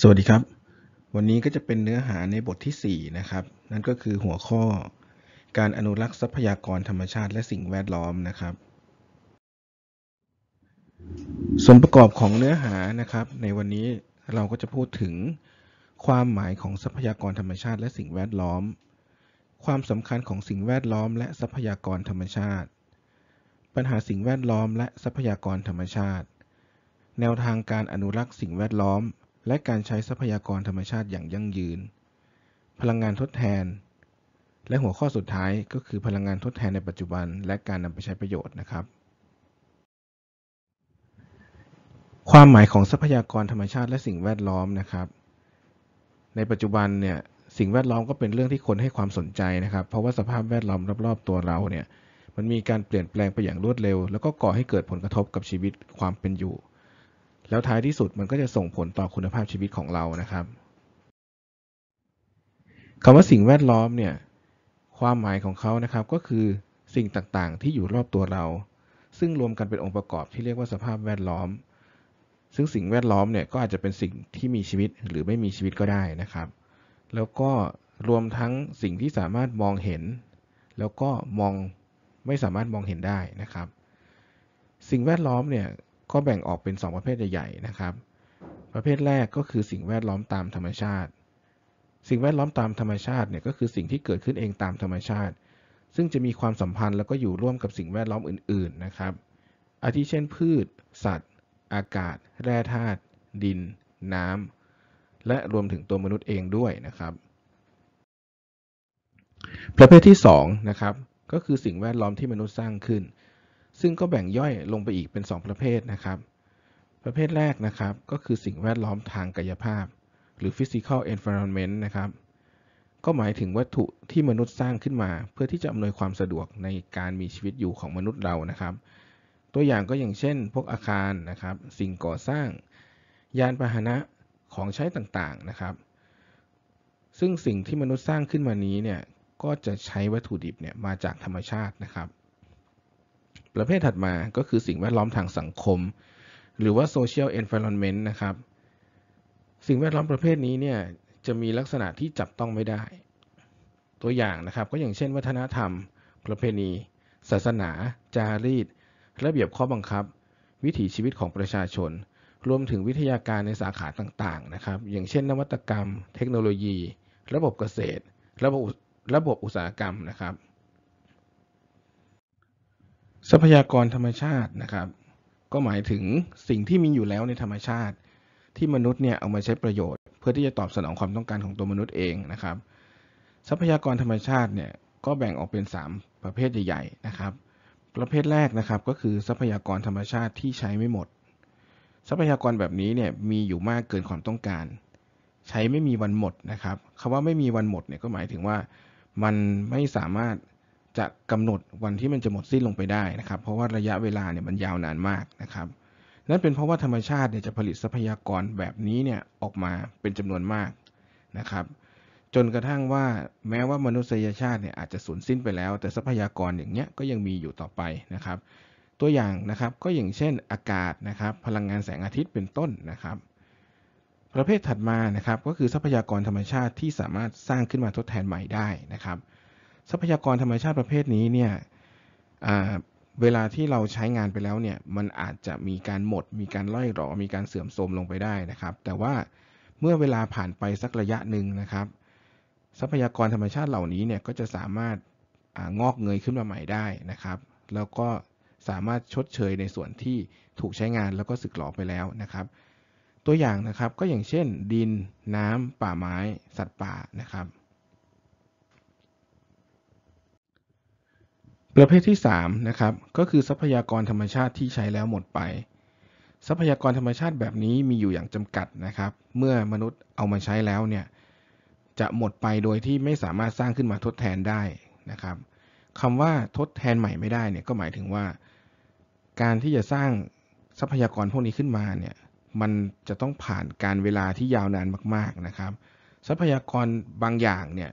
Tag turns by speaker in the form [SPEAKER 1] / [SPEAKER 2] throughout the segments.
[SPEAKER 1] สวัสดีครับ วันนี้ก็จะเป็นเนื้อหาในบทที่ 4นะครับนั่นก็คือหัวข้อ การอนุรักษ์ทรัพยากรธรรมชาติและสิ่งแวดล้อมนะครับส่วนประกอบของเนื้อหานะครับ ในวันนี้เราก็จะพูดถึง ความหมายของทรัพยากรธรรมชาติและสิ่งแวดล้อม ความสำคัญของสิ่งแวดล้อมและทรัพยากรธรรมชาติ ปัญหาสิ่งแวดล้อมและทรัพยากรธรรมชาติ แนวทางการอนุรักษ์สิ่งแวดล้อมและการใช้ทรัพยากรธรรมชาติอย่างยั่งยืน พลังงานทดแทน และหัวข้อสุดท้ายก็คือพลังงานทดแทนในปัจจุบันและการนำไปใช้ประโยชน์นะครับ ความหมายของทรัพยากรธรรมชาติและสิ่งแวดล้อมนะครับ ในปัจจุบันเนี่ยสิ่งแวดล้อมก็เป็นเรื่องที่คนให้ความสนใจนะครับ เพราะว่าสภาพแวดล้อมรอบๆตัวเราเนี่ยมันมีการเปลี่ยนแปลงไปอย่างรวดเร็ว แล้วก็ก่อให้เกิดผลกระทบกับชีวิตความเป็นอยู่แล้วท้ายที่สุดมันก็จะส่งผลต่อคุณภาพชีวิตของเรานะครับคำว่าสิ่งแวดล้อมเนี่ยความหมายของเขานะครับก็คือสิ่งต่าง ๆ ที่อยู่รอบตัวเรา ซึ่งรวมกันเป็นองค์ประกอบที่เรียกว่าสภาพแวดล้อม ซึ่งสิ่งแวดล้อมเนี่ยก็อาจจะเป็นสิ่งที่มีชีวิตหรือไม่มีชีวิตก็ได้นะครับ แล้วก็รวมทั้งสิ่งที่สามารถมองเห็น แล้วก็มองไม่สามารถมองเห็นได้นะครับ สิ่งแวดล้อมเนี่ยก็แบ่งออกเป็น 2 ประเภทใหญ่ๆนะครับ ประเภทแรกก็คือสิ่งแวดล้อมตามธรรมชาติ สิ่งแวดล้อมตามธรรมชาติเนี่ยก็คือสิ่งที่เกิดขึ้นเองตามธรรมชาติ ซึ่งจะมีความสัมพันธ์แล้วก็อยู่ร่วมกับสิ่งแวดล้อมอื่นๆนะครับ อาทิเช่น พืช สัตว์ อากาศ แร่ธาตุ ดิน น้ำ และรวมถึงตัวมนุษย์เองด้วยนะครับ ประเภทที่2นะครับก็คือสิ่งแวดล้อมที่มนุษย์สร้างขึ้นซึ่งก็แบ่งย่อยลงไปอีกเป็น 2 ประเภทนะครับ ประเภทแรกนะครับก็คือสิ่งแวดล้อมทางกายภาพ หรือ physical environment นะครับ ก็หมายถึงวัตถุที่มนุษย์สร้างขึ้นมา เพื่อที่จะอำนวยความสะดวกในการมีชีวิตอยู่ของมนุษย์เรานะครับ ตัวอย่างก็อย่างเช่นพวกอาคารนะครับ สิ่งก่อสร้างยานพาหนะของใช้ต่างๆนะครับ ซึ่งสิ่งที่มนุษย์สร้างขึ้นมานี้เนี่ยก็จะใช้วัตถุดิบเนี่ยมาจากธรรมชาตินะครับประเภทถัดมาก็คือสิ่งแวดล้อมทางสังคม หรือว่า social environment นะครับ สิ่งแวดล้อมประเภทนี้เนี่ย จะมีลักษณะที่จับต้องไม่ได้ ตัวอย่างนะครับ ก็อย่างเช่นวัฒนธรรม ประเพณี ศาสนา จารีตระเบียบข้อบังคับ วิถีชีวิตของประชาชน รวมถึงวิทยาการในสาขาต่างๆ นะครับ อย่างเช่น นวัตกรรม เทคโนโลยี ระบบเกษตร ระบบระบบอุตสาหกรรมนะครับทรัพยากรธรรมชาตินะครับ ก็หมายถึงสิ่งที่มีอยู่แล้วในธรรมชาติ ที่มนุษย์เนี่ยเอามาใช้ประโยชน์ เพื่อที่จะตอบสนองความต้องการของตัวมนุษย์เองนะครับ ทรัพยากรธรรมชาติเนี่ยก็แบ่งออกเป็น3ประเภทใหญ่ ๆนะครับ ประเภทแรกนะครับก็คือทรัพยากรธรรมชาติที่ใช้ไม่หมด ทรัพยากรแบบนี้เนี่ยมีอยู่มากเกินความต้องการ ใช้ไม่มีวันหมดนะครับคำว่าไม่มีวันหมดเนี่ยก็หมายถึงว่ามันไม่สามารถจะกำหนดวันที่มันจะหมดสิ้นลงไปได้นะครับ เพราะว่าระยะเวลาเนี่ยมันยาวนานมากนะครับ นั่นเป็นเพราะว่าธรรมชาติเนี่ยจะผลิตทรัพยากรแบบนี้เนี่ยออกมาเป็นจำนวนมากนะครับ จนกระทั่งว่าแม้ว่ามนุษยชาติเนี่ยอาจจะสูญสิ้นไปแล้ว แต่ทรัพยากรอย่างเงี้ยก็ยังมีอยู่ต่อไปนะครับ ตัวอย่างนะครับก็อย่างเช่นอากาศนะครับ พลังงานแสงอาทิตย์เป็นต้นนะครับ ประเภทถัดมานะครับก็คือทรัพยากรธรรมชาติที่สามารถสร้างขึ้นมาทดแทนใหม่ได้นะครับทรัพยากรธรรมชาติประเภทนี้เนี่ยเวลาที่เราใช้งานไปแล้วเนี่ย มันอาจจะมีการหมด มีการล่อยหรอ มีการเสื่อมโทรมลงไปได้นะครับ แต่ว่าเมื่อเวลาผ่านไปสักระยะหนึ่งนะครับ ทรัพยากรธรรมชาติเหล่านี้เนี่ย ก็จะสามารถงอกเงยขึ้นมาใหม่ได้นะครับ แล้วก็สามารถชดเชยในส่วนที่ถูกใช้งานแล้วก็สึกหรอไปแล้วนะครับ ตัวอย่างนะครับ ก็อย่างเช่น ดินน้ำป่าไม้ สัตว์ป่านะครับประเภทที่ 3 นะครับ ก็คือทรัพยากรธรรมชาติที่ใช้แล้วหมดไป ทรัพยากรธรรมชาติแบบนี้มีอยู่อย่างจำกัดนะครับ เมื่อมนุษย์เอามาใช้แล้วเนี่ยจะหมดไปโดยที่ไม่สามารถสร้างขึ้นมาทดแทนได้นะครับคำว่าทดแทนใหม่ไม่ได้เนี่ย ก็หมายถึงว่าการที่จะสร้างทรัพยากรพวกนี้ขึ้นมาเนี่ยมันจะต้องผ่านการเวลาที่ยาวนานมาก ๆนะครับ ทรัพยากรบางอย่างเนี่ย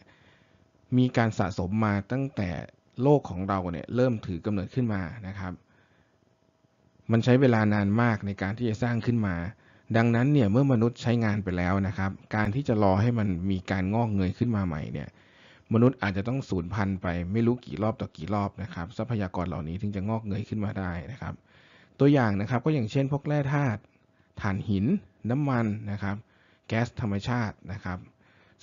[SPEAKER 1] มีการสะสมมาตั้งแต่โลกของเราเนี่ยเริ่มถือกำเนิดขึ้นมานะครับ มันใช้เวลานานมากในการที่จะสร้างขึ้นมา ดังนั้นเนี่ยเมื่อมนุษย์ใช้งานไปแล้วนะครับ การที่จะรอให้มันมีการงอกเงยขึ้นมาใหม่ เนี่ย มนุษย์อาจจะต้องสูญพันธุ์ไปไม่รู้กี่รอบต่อกี่รอบนะครับ ทรัพยากรเหล่านี้ถึงจะงอกเงยขึ้นมาได้นะครับ ตัวอย่างนะครับก็อย่างเช่นพวกแร่ธาตุถ่านหิน น้ำมันนะครับ แก๊สธรรมชาตินะครับ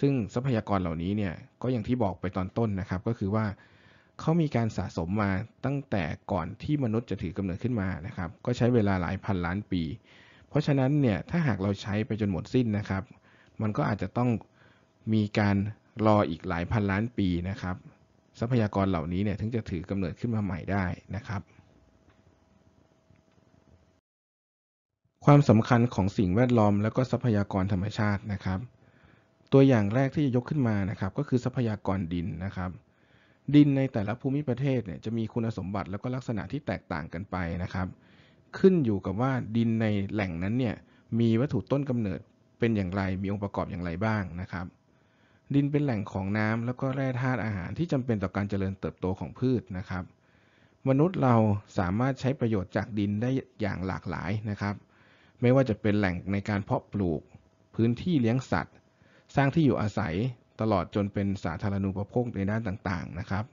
[SPEAKER 1] ซึ่งทรัพยากรเหล่านี้เนี่ยก็อย่างที่บอกไปตอนต้นนะครับก็คือว่าเขามีการสะสมมาตั้งแต่ก่อนที่มนุษย์จะถือกำเนิดขึ้นมานะครับ ก็ใช้เวลาหลายพันล้านปี เพราะฉะนั้นเนี่ยถ้าหากเราใช้ไปจนหมดสิ้นนะครับ มันก็อาจจะต้องมีการรออีกหลายพันล้านปีนะครับ ทรัพยากรเหล่านี้เนี่ยถึงจะถือกำเนิดขึ้นมาใหม่ได้นะครับ ความสำคัญของสิ่งแวดล้อมและก็ทรัพยากรธรรมชาตินะครับ ตัวอย่างแรกที่จะยกขึ้นมานะครับ ก็คือทรัพยากรดินนะครับดินในแต่ละภูมิประเทศเนี่ยจะมีคุณสมบัติแล้วก็ลักษณะที่แตกต่างกันไปนะครับ ขึ้นอยู่กับว่าดินในแหล่งนั้นเนี่ยมีวัตถุต้นกำเนิดเป็นอย่างไรมีองค์ประกอบอย่างไรบ้างนะครับ ดินเป็นแหล่งของน้ำแล้วก็แร่ธาตุอาหารที่จำเป็นต่อการเจริญเติบโตของพืชนะครับ มนุษย์เราสามารถใช้ประโยชน์จากดินได้อย่างหลากหลายนะครับ ไม่ว่าจะเป็นแหล่งในการเพาะปลูก พื้นที่เลี้ยงสัตว์ สร้างที่อยู่อาศัยตลอดจนเป็นสาธารณูปโภคในด้านต่างๆ นะครับ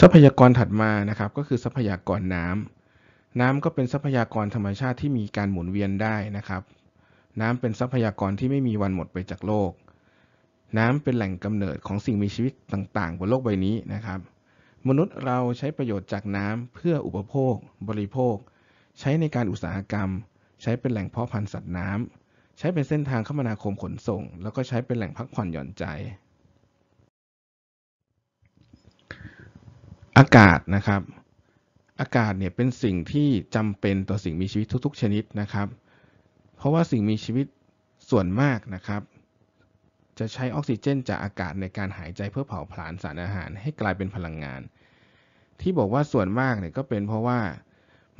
[SPEAKER 1] ทรัพยากรถัดมานะครับก็คือทรัพยากรน้ำ น้ำก็เป็นทรัพยากรธรรมชาติที่มีการหมุนเวียนได้นะครับ น้ำเป็นทรัพยากรที่ไม่มีวันหมดไปจากโลก น้ำเป็นแหล่งกำเนิดของสิ่งมีชีวิตต่างๆบนโลกใบนี้นะครับ มนุษย์เราใช้ประโยชน์จากน้ำเพื่ออุปโภค บริโภค ใช้ในการอุตสาหกรรม ใช้เป็นแหล่งเพาะพันธุ์สัตว์น้ำใช้เป็นเส้นทางคมนาคมขนส่ง แล้วก็ใช้เป็นแหล่งพักผ่อนหย่อนใจ อากาศนะครับ อากาศเนี่ยเป็นสิ่งที่จำเป็นต่อสิ่งมีชีวิตทุก ๆ ชนิดนะครับ เพราะว่าสิ่งมีชีวิตส่วนมากนะครับ จะใช้ออกซิเจนจากอากาศในการหายใจเพื่อเผาผลาญสารอาหารให้กลายเป็นพลังงาน ที่บอกว่าส่วนมากเนี่ยก็เป็นเพราะว่า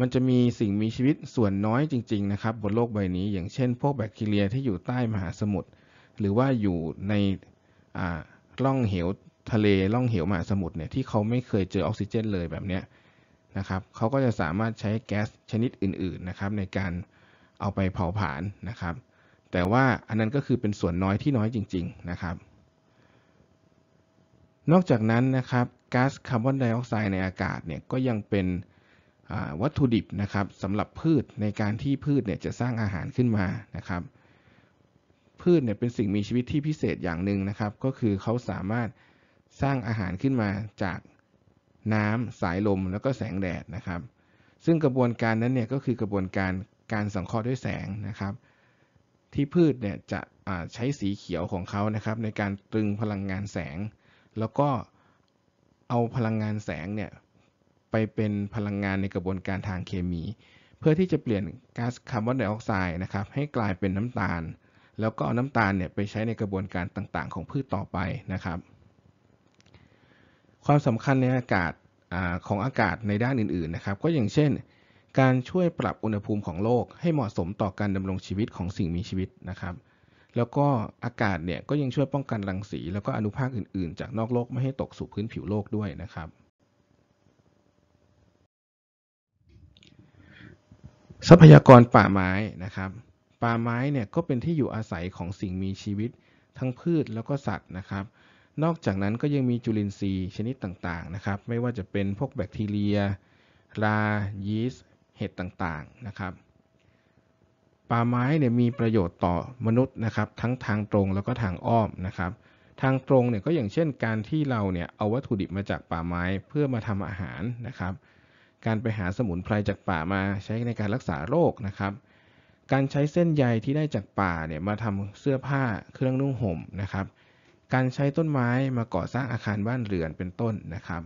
[SPEAKER 1] มันจะมีสิ่งมีชีวิตส่วนน้อยจริงๆนะครับบนโลกใบนี้อย่างเช่นพวกแบคทีเรีย ที่อยู่ใต้มหาสมุทรหรือว่าอยู่ในร่องเหวทะเลร่องเหวมหาสมุทรเนี่ยที่เขาไม่เคยเจอออกซิเจนเลยแบบนี้นะครับ เขาก็จะสามารถใช้แก๊สชนิดอื่นๆนะครับ ในการเอาไปเผาผลาญนะครับ แต่ว่าอันนั้นก็คือเป็นส่วนน้อยที่น้อยจริง ๆนะครับ นอกจากนั้นนะครับก๊าซคาร์บอนไดออกไซด์ในอากาศเนี่ยก็ยังเป็นวัตถุดิบนะครับสำหรับพืชในการที่พืชเนี่ยจะสร้างอาหารขึ้นมานะครับ พืชเนี่ยเป็นสิ่งมีชีวิตที่พิเศษอย่างหนึ่งนะครับ ก็คือเขาสามารถสร้างอาหารขึ้นมาจากน้ำสายลมแล้วก็แสงแดดนะครับ ซึ่งกระบวนการนั้นเนี่ยก็คือกระบวนการการสังเคราะห์ด้วยแสงนะครับ ที่พืชเนี่ยจะใช้สีเขียวของเขานะครับ ในการตรึงพลังงานแสง แล้วก็เอาพลังงานแสงเนี่ยไปเป็นพลังงานในกระบวนการทางเคมี เพื่อที่จะเปลี่ยนก๊าซคาร์บอนไดออกไซด์นะครับให้กลายเป็นน้ำตาล แล้วก็น้ำตาลเนี่ยไปใช้ในกระบวนการต่างๆ ของพืชต่อไปนะครับ ความสำคัญในอากาศอของอากาศในด้านอื่นๆนะครับ ก็อย่างเช่น การช่วยปรับอุณหภูมิของโลก ให้เหมาะสมต่อการดำรงชีวิตของสิ่งมีชีวิตนะครับ แล้วก็อากาศเนี่ยก็ยังช่วยป้องกันรังสี แล้วก็อนุภาคอื่น ๆจากนอกโลกไม่ให้ตกสู่พื้นผิวโลกด้วยนะครับทรัพยากรป่าไม้นะครับ ป่าไม้เนี่ยก็เป็นที่อยู่อาศัยของสิ่งมีชีวิต ทั้งพืชแล้วก็สัตว์นะครับ นอกจากนั้นก็ยังมีจุลินทรีย์ชนิดต่างๆนะครับ ไม่ว่าจะเป็นพวกแบคทีเรียรา ยีสต์ เห็ดต่างๆนะครับ ป่าไม้เนี่ยมีประโยชน์ต่อมนุษย์นะครับ ทั้งทางตรงแล้วก็ทางอ้อมนะครับ ทางตรงเนี่ยก็อย่างเช่นการที่เราเนี่ยเอาวัตถุดิบมาจากป่าไม้เพื่อมาทำอาหารนะครับการไปหาสมุนไพรจากป่ามาใช้ในการรักษาโรคนะครับ การใช้เส้นใยที่ได้จากป่าเนี่ยมาทำเสื้อผ้าเครื่องนุ่งห่มนะครับ การใช้ต้นไม้มาก่อสร้างอาคารบ้านเรือนเป็นต้นนะครับ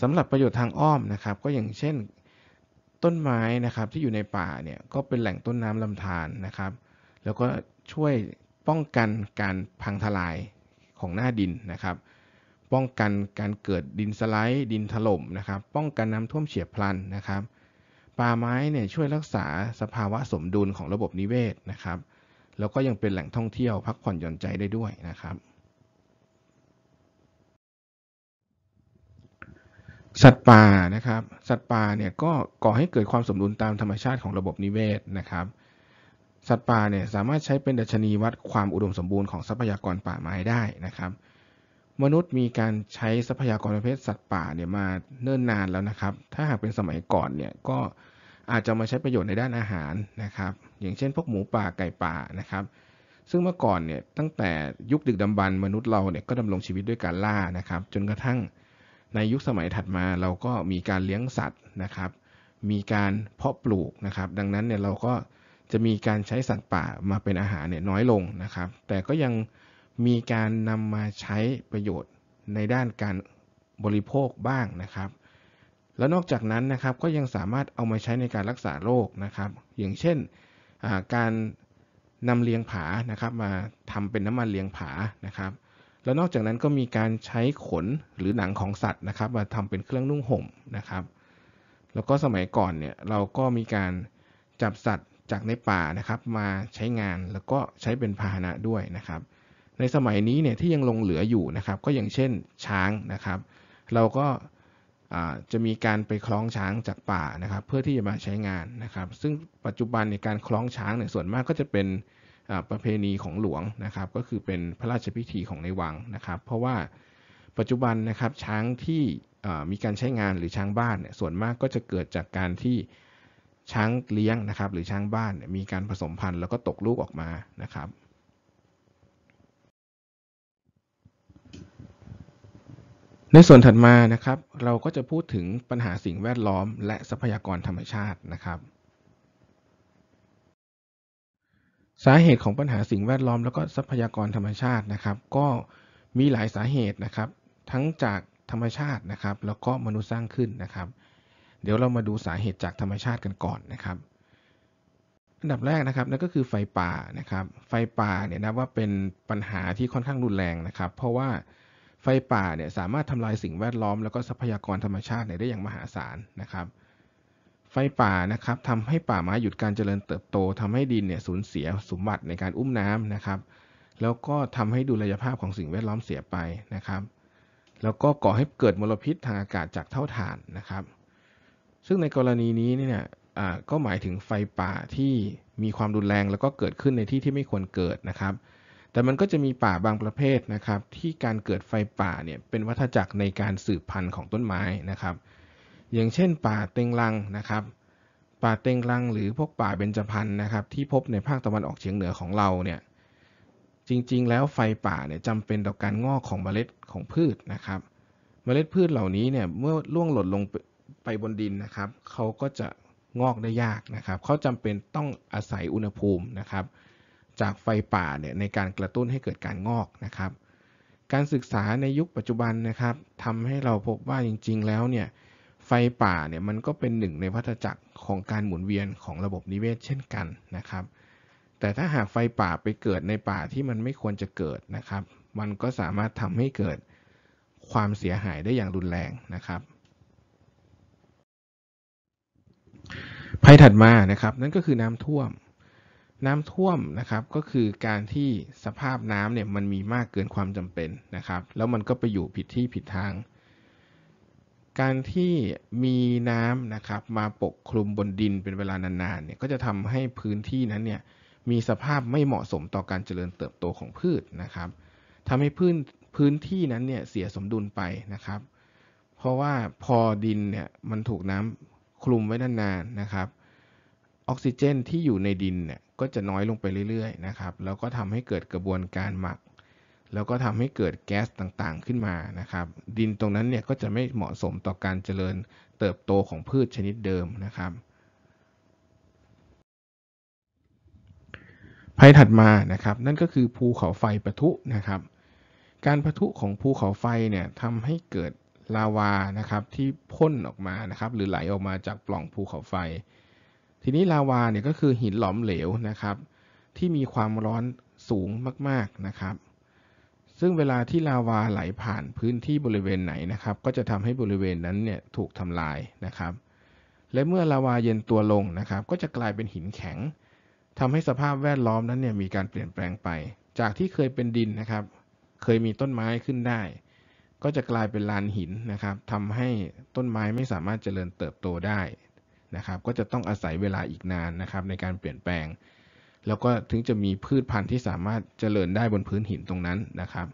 [SPEAKER 1] สำหรับประโยชน์ทางอ้อมนะครับ ก็อย่างเช่นต้นไม้นะครับที่อยู่ในป่าเนี่ยก็เป็นแหล่งต้นน้ำลำธารนะครับ แล้วก็ช่วยป้องกันการพังทลายของหน้าดินนะครับป้องกันการเกิดดินสไลด์ ดินถล่มนะครับป้องกันน้ำท่วมเฉียบพลันนะครับ ป่าไม้เนี่ยช่วยรักษาสภาวะสมดุลของระบบนิเวศนะครับ แล้วก็ยังเป็นแหล่งท่องเที่ยวพักผ่อนหย่อนใจได้ด้วยนะครับ สัตว์ป่านะครับ สัตว์ป่าเนี่ยก็ก่อให้เกิดความสมดุลตามธรรมชาติของระบบนิเวศนะครับ สัตว์ป่าเนี่ยสามารถใช้เป็นดัชนีวัดความอุดมสมบูรณ์ของทรัพยากรป่าไม้ได้นะครับมนุษย์มีการใช้ทรัพยากรประเภทสัตว์ป่าเนี่ยมาเนิ่นนานแล้วนะครับ ถ้าหากเป็นสมัยก่อนเนี่ย ก็อาจจะมาใช้ประโยชน์ในด้านอาหารนะครับ อย่างเช่นพวกหมูป่าไก่ป่านะครับ ซึ่งเมื่อก่อนเนี่ยตั้งแต่ยุคดึกดำบรรมนุษย์เราเนี่ยก็ดำรงชีวิตด้วยการล่านะครับ จนกระทั่งในยุคสมัยถัดมา เราก็มีการเลี้ยงสัตว์นะครับ มีการเพาะปลูกนะครับ ดังนั้นเนี่ยเราก็จะมีการใช้สัตว์ป่ามาเป็นอาหารเนี่ยน้อยลงนะครับ แต่ก็ยังมีการนำมาใช้ประโยชน์ในด้านการบริโภคบ้างนะครับ แล้วนอกจากนั้นนะครับก็ยังสามารถเอามาใช้ในการรักษาโรคนะครับ อย่างเช่นการนำเลียงผานะครับ มาทำเป็นน้ำมันเลียงผานะครับ แล้วนอกจากนั้นก็มีการใช้ขนหรือหนังของสัตว์นะครับ มาทำเป็นเครื่องนุ่งห่มนะครับ แล้วก็สมัยก่อนเนี่ยเราก็มีการจับสัตว์จากในป่านะครับ มาใช้งานแล้วก็ใช้เป็นพาหนะด้วยนะครับในสมัยนี้เนี่ยที่ยังลงเหลืออยู่นะครับ ก็อย่างเช่นช้างนะครับ เราก็จะมีการไปคล้องช้างจากป่านะครับ เพื่อที่จะมาใช้งานนะครับ ซึ่งปัจจุบันในการคล้องช้างเนี่ยส่วนมากก็จะเป็นประเพณีของหลวงนะครับ ก็คือเป็นพระราชพิธีของในวังนะครับ เพราะว่าปัจจุบันนะครับช้างที่มีการใช้งานหรือช้างบ้านเนี่ยส่วนมากก็จะเกิดจากการที่ช้างเลี้ยงนะครับ หรือช้างบ้านมีการผสมพันธุ์แล้วก็ตกลูกออกมานะครับในส่วนถัดมานะครับ เราก็จะพูดถึงปัญหาสิ่งแวดล้อมและทรัพยากรธรรมชาตินะครับ สาเหตุของปัญหาสิ่งแวดล้อมแล้วก็ทรัพยากรธรรมชาตินะครับ ก็มีหลายสาเหตุนะครับ ทั้งจากธรรมชาตินะครับ แล้วก็มนุษย์สร้างขึ้นนะครับ เดี๋ยวเรามาดูสาเหตุจากธรรมชาติกันก่อนนะครับอันดับแรกนะครับนั่นก็คือไฟป่านะครับ ไฟป่าเนี่ยนะว่าเป็นปัญหาที่ค่อนข้างรุนแรงนะครับ เพราะว่าไฟป่าเนี่ยสามารถทำลายสิ่งแวดล้อม แล้วก็ทรัพยากรธรรมชาติได้อย่าง มหาศาลนะครับ ไฟป่านะครับทำให้ป่าไม้หยุดการเจริญเติบโต ทำให้ดินเนี่ยสูญเสียสมบัติในการอุ้มน้ำนะครับ แล้วก็ทำให้ดุลยภาพของสิ่งแวดล้อมเสียไปนะครับ แล้วก็ก่อให้เกิดมลพิษทางอากาศจากเท่าฐานนะครับ ซึ่งในกรณีนี้เนี่ยก็หมายถึงไฟป่าที่มีความรุนแรงแล้วก็เกิดขึ้นในที่ที่ไม่ควรเกิดนะครับแต่มันก็จะมีป่าบางประเภทนะครับ ที่การเกิดไฟป่าเนี่ยเป็นวัฏจักรในการสืบพันธุ์ของต้นไม้นะครับ อย่างเช่นป่าเต็งลังนะครับ ป่าเต็งลังหรือพวกป่าเบญจพรรณนะครับ ที่พบในภาคตะวันออกเฉียงเหนือของเราเนี่ยจริงๆแล้วไฟป่าเนี่ยจำเป็นต่อการงอกของเมล็ดของพืชนะครับ เมล็ดพืชเหล่านี้เนี่ยเมื่อล่วงหล่นลงไปบนดินนะครับเขาก็จะงอกได้ยากนะครับเขาจำเป็นต้องอาศัยอุณหภูมินะครับจากไฟป่าเนี่ยในการกระตุ้นให้เกิดการงอกนะครับ การศึกษาในยุคปัจจุบันนะครับทำให้เราพบว่าจริงๆ แล้วเนี่ยไฟป่าเนี่ยมันก็เป็นหนึ่ง ในวัฏจักรของการหมุนเวียนของระบบนิเวศเช่นกันนะครับ แต่ถ้าหากไฟป่าไปเกิดในป่าที่มันไม่ควรจะเกิดนะครับ มันก็สามารถทำให้เกิดความเสียหายได้อย่างรุนแรงนะครับ ภัยถัดมานะครับนั่นก็คือน้ำท่วมน้ำท่วมนะครับก็คือการที่สภาพน้ำเนี่ยมันมีมากเกินความจำเป็นนะครับ แล้วมันก็ไปอยู่ผิดที่ผิดทาง การที่มีน้ำนะครับ มาปกคลุมบนดินเป็นเวลานานๆเนี่ยก็จะทำให้พื้นที่นั้นเนี่ยมีสภาพไม่เหมาะสมต่อการเจริญเติบโตของพืชนะครับทำให้พื้นพื้นที่นั้นเนี่ยเสียสมดุลไปนะครับ เพราะว่าพอดินเนี่ยมันถูกน้ำคลุมไว้นานๆนะครับออกซิเจนที่อยู่ในดินเนี่ยก็จะน้อยลงไปเรื่อยๆนะครับแล้วก็ทำให้เกิดกระบวนการหมัก แล้วก็ทำให้เกิดแก๊สต่างๆขึ้นมานะครับดินตรงนั้นเนี่ยก็จะไม่เหมาะสมต่อการเจริญเติบโตของพืชชนิดเดิมนะครับ ภัยถัดมานะครับนั่นก็คือภูเขาไฟปะทุนะครับ การปะทุของภูเขาไฟเนี่ยทำให้เกิดลาวานะครับที่พ่นออกมานะครับหรือไหลออกมาจากปล่องภูเขาไฟทีนี้ลาวาเนี่ยก็คือหินหลอมเหลวนะครับ ที่มีความร้อนสูงมากๆนะครับ ซึ่งเวลาที่ลาวาไหลผ่านพื้นที่บริเวณไหนนะครับ ก็จะทำให้บริเวณนั้นเนี่ยถูกทำลายนะครับ และเมื่อลาวาเย็นตัวลงนะครับ ก็จะกลายเป็นหินแข็ง ทำให้สภาพแวดล้อมนั้นเนี่ยมีการเปลี่ยนแปลงไป จากที่เคยเป็นดินนะครับ เคยมีต้นไม้ขึ้นได้ ก็จะกลายเป็นลานหินนะครับทำให้ต้นไม้ไม่สามารถเจริญเติบโตได้นะครับก็จะต้องอาศัยเวลาอีกนานนะครับ ในการเปลี่ยนแปลง แล้วก็ถึงจะมีพืชพันธุ์ที่สามารถเจริญได้บนพื้นหินตรงนั้นนะครับ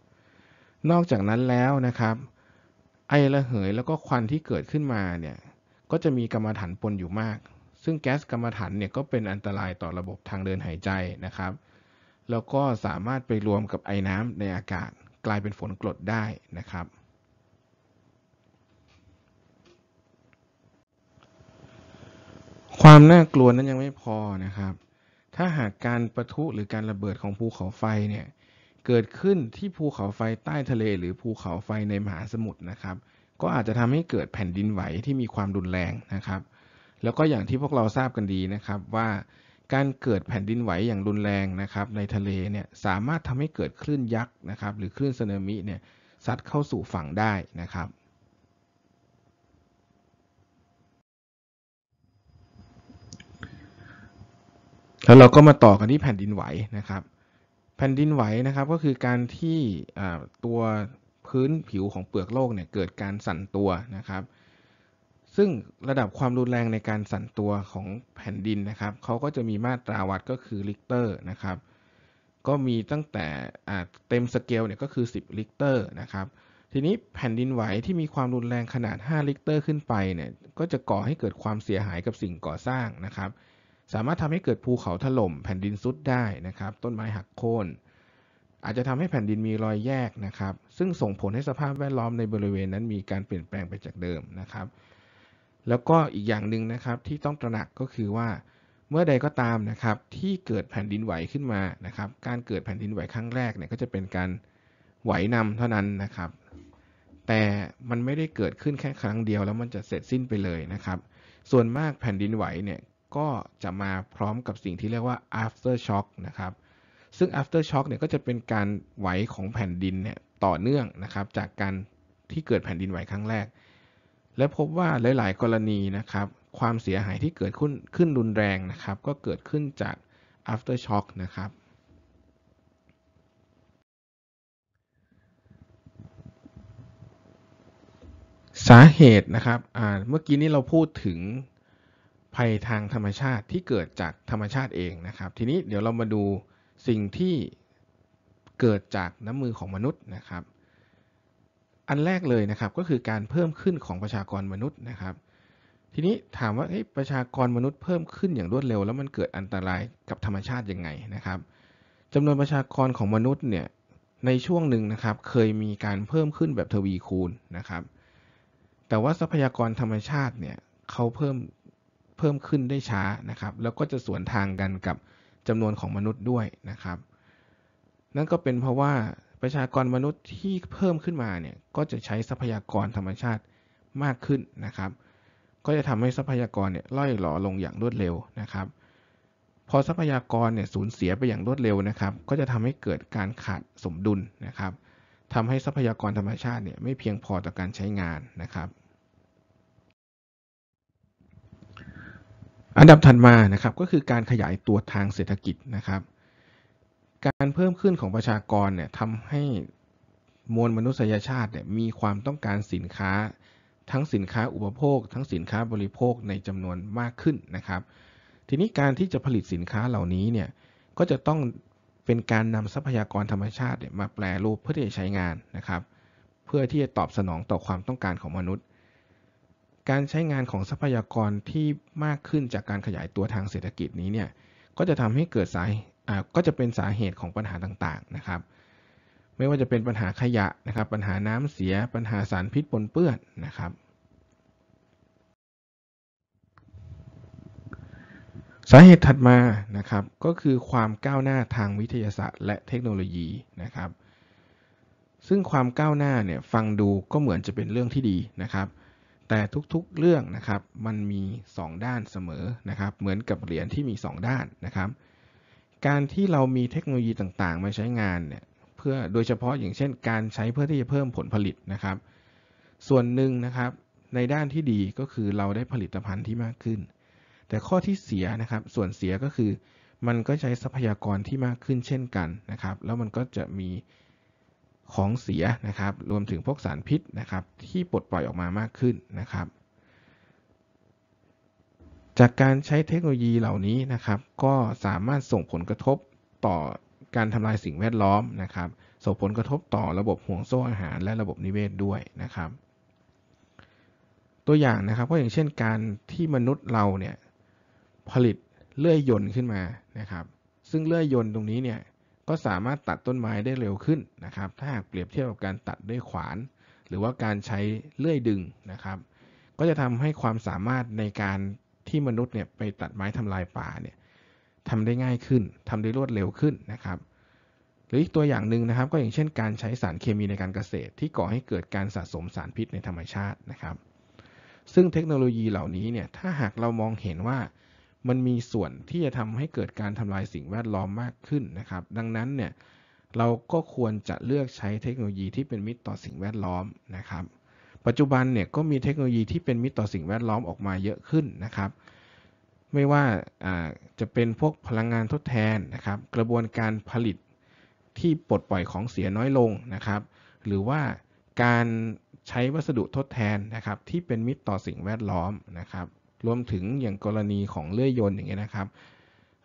[SPEAKER 1] นอกจากนั้นแล้วนะครับ ไอระเหยแล้วก็ควันที่เกิดขึ้นมาเนี่ยก็จะมีกรรมฐานปนอยู่มาก ซึ่งแก๊สกรรมฐานเนี่ยก็เป็นอันตรายต่อระบบทางเดินหายใจนะครับแล้วก็สามารถไปรวมกับไอน้ำในอากาศ กลายเป็นฝนกรดได้นะครับความน่ากลัวนั้นยังไม่พอนะครับ ถ้าหากการประทุหรือการระเบิดของภูเขาไฟเนี่ยเกิดขึ้นที่ภูเขาไฟใต้ทะเลหรือภูเขาไฟในมหาสมุทรนะครับ ก็อาจจะทำให้เกิดแผ่นดินไหวที่มีความรุนแรงนะครับ แล้วก็อย่างที่พวกเราทราบกันดีนะครับว่าการเกิดแผ่นดินไหวอย่างรุนแรงนะครับ ในทะเลเนี่ยสามารถทำให้เกิดคลื่นยักษ์นะครับ หรือคลื่นสึนามิเนี่ย ซัดเข้าสู่ฝั่งได้นะครับแล้วเราก็มาต่อกันที่แผ่นดินไหวนะครับ แผ่นดินไหวนะครับ ก็คือการที่ตัวพื้นผิวของเปลือกโลกเนี่ยเกิดการสั่นตัวนะครับ ซึ่งระดับความรุนแรงในการสั่นตัวของแผ่นดินนะครับเขาก็จะมีมาตราวัดก็คือลิกเตอร์นะครับ ก็มีตั้งแต่เต็มสเกลเนี่ยก็คือ 10ลิกเตอร์นะครับ ทีนี้แผ่นดินไหวที่มีความรุนแรงขนาด 5ลิกเตอร์ขึ้นไปเนี่ย ก็จะก่อให้เกิดความเสียหายกับสิ่งก่อสร้างนะครับสามารถทำให้เกิดภูเขาถล่มแผ่นดินซุดได้นะครับ ต้นไม้หักโค่นอาจจะทำให้แผ่นดินมีรอยแยกนะครับ ซึ่งส่งผลให้สภาพแวดล้อมในบริเวณนั้นมีการเปลี่ยนแปลงไปจากเดิมนะครับ แล้วก็อีกอย่างหนึ่งนะครับที่ต้องตระหนักก็คือว่าเมื่อใดก็ตามนะครับที่เกิดแผ่นดินไหวขึ้นมานะครับ การเกิดแผ่นดินไหวครั้งแรกเนี่ยก็จะเป็นการไหวนำเท่านั้นนะครับ แต่มันไม่ได้เกิดขึ้นแค่ครั้งเดียว แล้วมันจะเสร็จสิ้นไปเลยนะครับ ส่วนมากแผ่นดินไหวเนี่ยก็จะมาพร้อมกับสิ่งที่เรียกว่า aftershock นะครับ ซึ่ง aftershock เนี่ยก็จะเป็นการไหวของแผ่นดินเนี่ยต่อเนื่องนะครับ จากการที่เกิดแผ่นดินไหวครั้งแรก และพบว่าหลาย ๆ กรณีนะครับ ความเสียหายที่เกิดขึ้นขึ้นรุนแรงนะครับ ก็เกิดขึ้นจาก aftershock นะครับ สาเหตุนะครับเมื่อกี้นี้เราพูดถึงภัยทางธรรมชาติที่เกิดจากธรรมชาติเองนะครับ ทีนี้เดี๋ยวเรามาดูสิ่งที่เกิดจากน้ำมือของมนุษย์นะครับ อันแรกเลยนะครับก็คือการเพิ่มขึ้นของประชากรมนุษย์นะครับ ทีนี้ถามว่าประชากรมนุษย์เพิ่มขึ้นอย่างรวดเร็ว แล้วมันเกิดอันตรายกับธรรมชาติยังไงนะครับจำนวนประชากรของมนุษย์เนี่ยในช่วงหนึ่งนะครับเคยมีการเพิ่มขึ้นแบบทวีคูณนะครับ แต่ว่าทรัพยากรธรรมชาติเนี่ยเขาเพิ่มเพิ่มขึ้นได้ช้านะครับ แล้วก็จะสวนทางกันกับจำนวนของมนุษย์ด้วยนะครับ นั่นก็เป็นเพราะว่าประชากรมนุษย์ที่เพิ่มขึ้นมาเนี่ยก็จะใช้ทรัพยากรธรรมชาติมากขึ้นนะครับ ก็จะทำให้ทรัพยากรเนี่ยล่อยหลอลงอย่างรวดเร็วนะครับ พอทรัพยากรเนี่ยสูญเสียไปอย่างรวดเร็วนะครับ ก็จะทำให้เกิดการขาดสมดุลนะครับทำให้ทรัพยากรธรรมชาติเนี่ยไม่เพียงพอต่อการใช้งานนะครับอันดับถัดมานะครับก็คือการขยายตัวทางเศรษฐกิจนะครับการเพิ่มขึ้นของประชากรเนี่ยทำให้มวลมนุษยชาติเนี่ยมีความต้องการสินค้าทั้งสินค้า อุปโภค ทั้งสินค้าบริโภคในจำนวนมากขึ้นนะครับ ทีนี้การที่จะผลิตสินค้าเหล่านี้เนี่ยก็จะต้องเป็นการนำทรัพยากรธรรมชาติมาแปลรูปเพื่อที่จะใช้งานนะครับเพื่อที่จะตอบสนองต่อความต้องการของมนุษย์การใช้งานของทรัพยากรที่มากขึ้นจากการขยายตัวทางเศรษฐกิจนี้เนี่ย ก็จะทำให้เกิดสายก็จะเป็นสาเหตุของปัญหาต่างๆ นะครับ ไม่ว่าจะเป็นปัญหาขยะนะครับ ปัญหาน้ำเสีย ปัญหาสารพิษปนเปื้อนนะครับ สาเหตุถัดมา นะครับ ก็คือความก้าวหน้าทางวิทยาศาสตร์ และเทคโนโลยีนะครับ ซึ่งความก้าวหน้าเนี่ย ฟังดูก็เหมือนจะเป็นเรื่องที่ดีนะครับแต่ทุกๆเรื่องนะครับ มันมี 2 ด้านเสมอนะครับ เหมือนกับเหรียญที่มี 2 ด้านนะครับ การที่เรามีเทคโนโลยีต่างๆ มาใช้งานเนี่ยเพื่อโดยเฉพาะอย่างเช่น การใช้เพื่อที่จะเพิ่มผลผลิตนะครับ ส่วนหนึ่งนะครับในด้านที่ดีก็คือเราได้ผลิตภัณฑ์ที่มากขึ้น แต่ข้อที่เสียนะครับส่วนเสียก็คือมันก็ใช้ทรัพยากรที่มากขึ้นเช่นกันนะครับ แล้วมันก็จะมีของเสียนะครับรวมถึงพวกสารพิษนะครับที่ปลดปล่อยออกมามากขึ้นนะครับ จากการใช้เทคโนโลยีเหล่านี้นะครับ ก็สามารถส่งผลกระทบต่อการทำลายสิ่งแวดล้อมนะครับ ส่งผลกระทบต่อระบบห่วงโซ่อาหารและระบบนิเวศด้วยนะครับ ตัวอย่างนะครับก็อย่างเช่นการที่มนุษย์เราเนี่ยผลิตเลื่อยยนต์ขึ้นมานะครับซึ่งเลื่อยยนต์ตรงนี้เนี่ยก็สามารถตัดต้นไม้ได้เร็วขึ้นนะครับ ถ้าหากเปรียบเทียบกับการตัดด้วยขวาน หรือว่าการใช้เลื่อยดึงนะครับ ก็จะทำให้ความสามารถในการที่มนุษย์เนี่ยไปตัดไม้ทำลายป่าเนี่ยทำได้ง่ายขึ้น ทำได้รวดเร็วขึ้นนะครับ หรืออีกตัวอย่างหนึ่งนะครับ ก็อย่างเช่นการใช้สารเคมีในการเกษตร ที่ก่อให้เกิดการสะสมสารพิษในธรรมชาตินะครับ ซึ่งเทคโนโลยีเหล่านี้เนี่ยถ้าหากเรามองเห็นว่ามันมีส่วนที่จะทำให้เกิดการทำลายสิ่งแวดล้อมมากขึ้นนะครับ ดังนั้นเนี่ยเราก็ควรจะเลือกใช้เทคโนโลยีที่เป็นมิตรต่อสิ่งแวดล้อมนะครับ ปัจจุบันเนี่ยก็มีเทคโนโลยีที่เป็นมิตรต่อสิ่งแวดล้อมออกมาเยอะขึ้นนะครับ ไม่ว่าจะเป็นพวกพลังงานทดแทนนะครับ กระบวนการผลิตที่ปลดปล่อยของเสียน้อยลงนะครับ หรือว่าการใช้วัสดุทดแทนนะครับ ที่เป็นมิตรต่อสิ่งแวดล้อมนะครับรวมถึงอย่างกรณีของเลื่อยยนต์อย่างเงี้ยนะครับ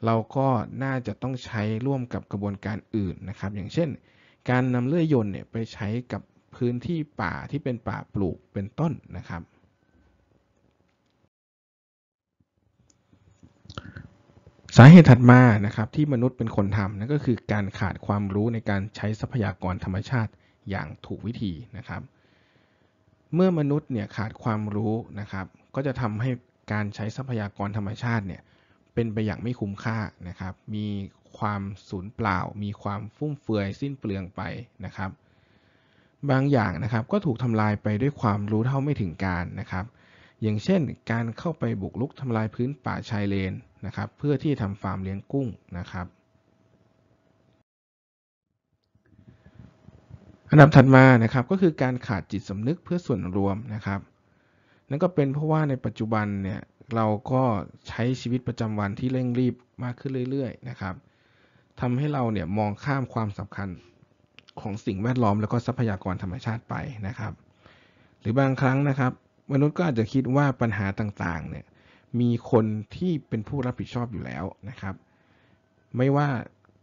[SPEAKER 1] เราก็น่าจะต้องใช้ร่วมกับกระบวนการอื่นนะครับ อย่างเช่น การนำเลื่อยยนต์เนี่ยไปใช้กับพื้นที่ป่าที่เป็นป่าปลูกเป็นต้นนะครับ สาเหตุถัดมานะครับที่มนุษย์เป็นคนทำนั่นก็คือการขาดความรู้ในการใช้ทรัพยากรธรรมชาติอย่างถูกวิธีนะครับ เมื่อมนุษย์เนี่ยขาดความรู้นะครับ ก็จะทำให้การใช้ทรัพยากรธรรมชาติเนี่ยเป็นไปอย่างไม่คุ้มค่านะครับ มีความสูญเปล่า มีความฟุ่มเฟือยสิ้นเปลืองไปนะครับ บางอย่างนะครับก็ถูกทำลายไปด้วยความรู้เท่าไม่ถึงการนะครับ อย่างเช่นการเข้าไปบุกลุกทำลายพื้นป่าชายเลนนะครับ เพื่อที่ทำฟาร์มเลี้ยงกุ้งนะครับ อันดับถัดมานะครับก็คือการขาดจิตสำนึกเพื่อส่วนรวมนะครับนั่นก็เป็นเพราะว่าในปัจจุบันเนี่ยเราก็ใช้ชีวิตประจำวันที่เร่งรีบมากขึ้นเรื่อยๆนะครับทำให้เราเนี่ยมองข้ามความสำคัญของสิ่งแวดล้อมแล้วก็ทรัพยากรธรรมชาติไปนะครับ หรือบางครั้งนะครับ มนุษย์ก็อาจจะคิดว่าปัญหาต่างๆ เนี่ยมีคนที่เป็นผู้รับผิดชอบอยู่แล้วนะครับ ไม่ว่า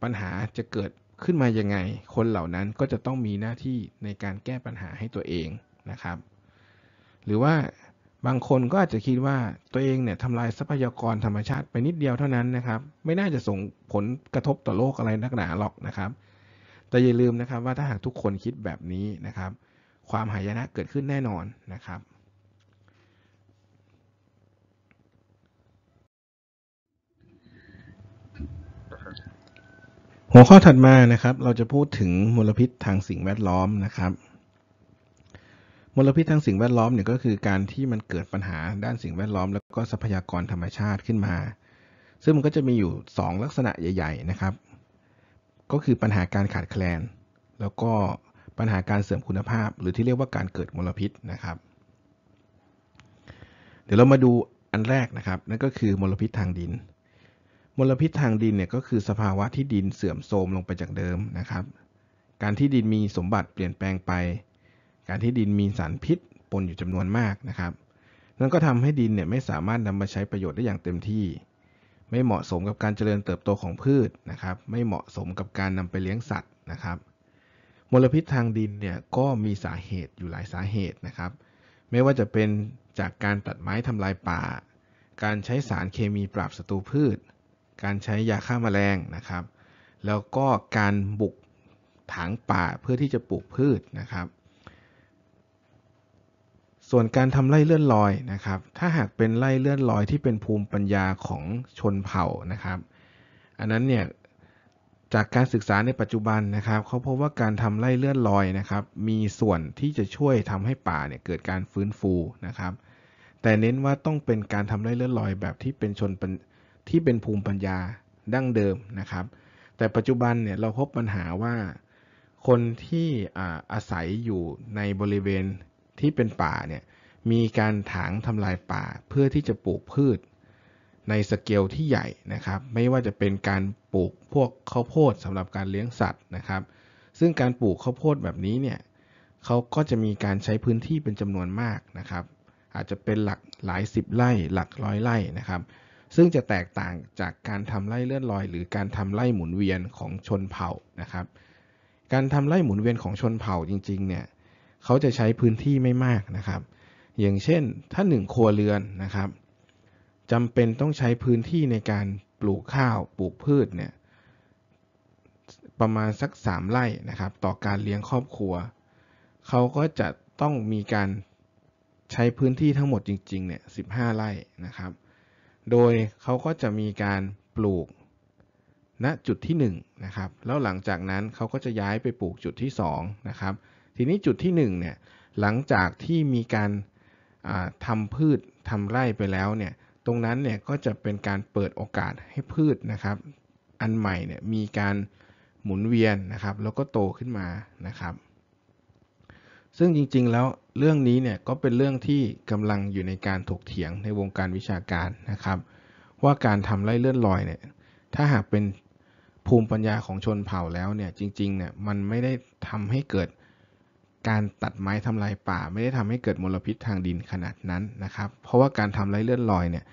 [SPEAKER 1] ปัญหาจะเกิดขึ้นมายังไง คนเหล่านั้นก็จะต้องมีหน้าที่ในการแก้ปัญหาให้ตัวเองนะครับ หรือว่าบางคนก็อาจจะคิดว่าตัวเองเนี่ยทำลายทรัพยากรธรรมชาติไปนิดเดียวเท่านั้นนะครับ ไม่น่าจะส่งผลกระทบต่อโลกอะไรนักหนาหรอกนะครับ แต่อย่าลืมนะครับว่าถ้าหากทุกคนคิดแบบนี้นะครับ ความหายนะเกิดขึ้นแน่นอนนะครับ หัวข้อถัดมานะครับ เราจะพูดถึงมลพิษทางสิ่งแวดล้อมนะครับมลพิษทางสิ่งแวดล้อมเนี่ยก็คือการที่มันเกิดปัญหาด้านสิ่งแวดล้อมแล้วก็ทรัพยากรธรรมชาติขึ้นมา ซึ่งมันก็จะมีอยู่ 2 ลักษณะใหญ่ ๆ นะครับ ก็คือปัญหาการขาดแคลน แล้วก็ปัญหาการเสื่อมคุณภาพหรือที่เรียกว่าการเกิดมลพิษนะครับ เดี๋ยวเรามาดูอันแรกนะครับนั่นก็คือมลพิษทางดิน มลพิษทางดินเนี่ยก็คือสภาวะที่ดินเสื่อมโทรมลงไปจากเดิมนะครับ การที่ดินมีสมบัติเปลี่ยนแปลงไปการที่ดินมีสารพิษปนอยู่จำนวนมากนะครับ นั่นก็ทำให้ดินเนี่ยไม่สามารถนำมาใช้ประโยชน์ได้อย่างเต็มที่ ไม่เหมาะสมกับการเจริญเติบโตของพืชนะครับ ไม่เหมาะสมกับการนำไปเลี้ยงสัตว์นะครับ มลพิษทางดินเนี่ยก็มีสาเหตุอยู่หลายสาเหตุนะครับ ไม่ว่าจะเป็นจากการตัดไม้ทำลายป่า การใช้สารเคมีปราบศัตรูพืช การใช้ยาฆ่ามาแมลงนะครับ แล้วก็การบุกถางป่าเพื่อที่จะปลูกพืชนะครับส่วนการทำไล่เลื่อนลอยนะครับ ถ้าหากเป็นไล่เลื่อนลอยที่เป็นภูมิปัญญาของชนเผ่านะครับ อันนั้นเนี่ย จากการศึกษาในปัจจุบันนะครับ เขาพบว่าการทำไล่เลื่อนลอยนะครับ มีส่วนที่จะช่วยทำให้ป่าเนี่ยเกิดการฟื้นฟูนะครับ แต่เน้นว่าต้องเป็นการทำไล่เลื่อนลอยแบบที่เป็นชนที่เป็นภูมิปัญญาดั้งเดิมนะครับ แต่ปัจจุบันเนี่ยเราพบปัญหาว่าคนที่อาศัยอยู่ในบริเวณที่เป็นป่าเนี่ยมีการถางทำลายป่าเพื่อที่จะปลูกพืช ในสเกลที่ใหญ่นะครับ ไม่ว่าจะเป็นการปลูกพวกข้าวโพดสำหรับการเลี้ยงสัตว์นะครับ ซึ่งการปลูกข้าวโพดแบบนี้เนี่ยเขาก็จะมีการใช้พื้นที่เป็นจำนวนมากนะครับ อาจจะเป็นหลักหลายสิบไร่หลักร้อยไร่นะครับซึ่งจะแตกต่างจากการทำไร่เลื่อนลอย หรือการทำไร่หมุนเวียนของชนเผ่านะครับ การทำไร่หมุนเวียนของชนเผ่าจริงๆเนี่ยเขาจะใช้พื้นที่ไม่มากนะครับ อย่างเช่นถ้า 1 ครัวเรือนนะครับจำเป็นต้องใช้พื้นที่ในการปลูกข้าวปลูกพืชเนี่ย ประมาณสัก 3ไร่นะครับ ต่อการเลี้ยงครอบครัว เขาก็จะต้องมีการใช้พื้นที่ทั้งหมดจริงๆเนี่ยสิไร่นะครับ โดยเขาก็จะมีการปลูกณจุดที่1นะครับแล้วหลังจากนั้นเขาก็จะย้ายไปปลูกจุดที่ 2 นะครับทีนี้จุดที่1เนี่ยหลังจากที่มีการทำพืชทำไร่ไปแล้วเนี่ยตรงนั้นเนี่ยก็จะเป็นการเปิดโอกาสให้พืชนะครับ อันใหม่เนี่ยมีการหมุนเวียนนะครับแล้วก็โตขึ้นมานะครับ ซึ่งจริงๆแล้วเรื่องนี้เนี่ยก็เป็นเรื่องที่กำลังอยู่ในการถกเถียงในวงการวิชาการนะครับ ว่าการทำไร่เลื่อนลอยเนี่ยถ้าหากเป็นภูมิปัญญาของชนเผ่าแล้วเนี่ยจริงๆเนี่ยมันไม่ได้ทำให้เกิดการตัดไม้ทำลายป่าไม่ได้ทำให้เกิดมลพิษทางดินขนาดนั้นนะครับ เพราะว่าการทำไรเลื่อนลอยเนี่ย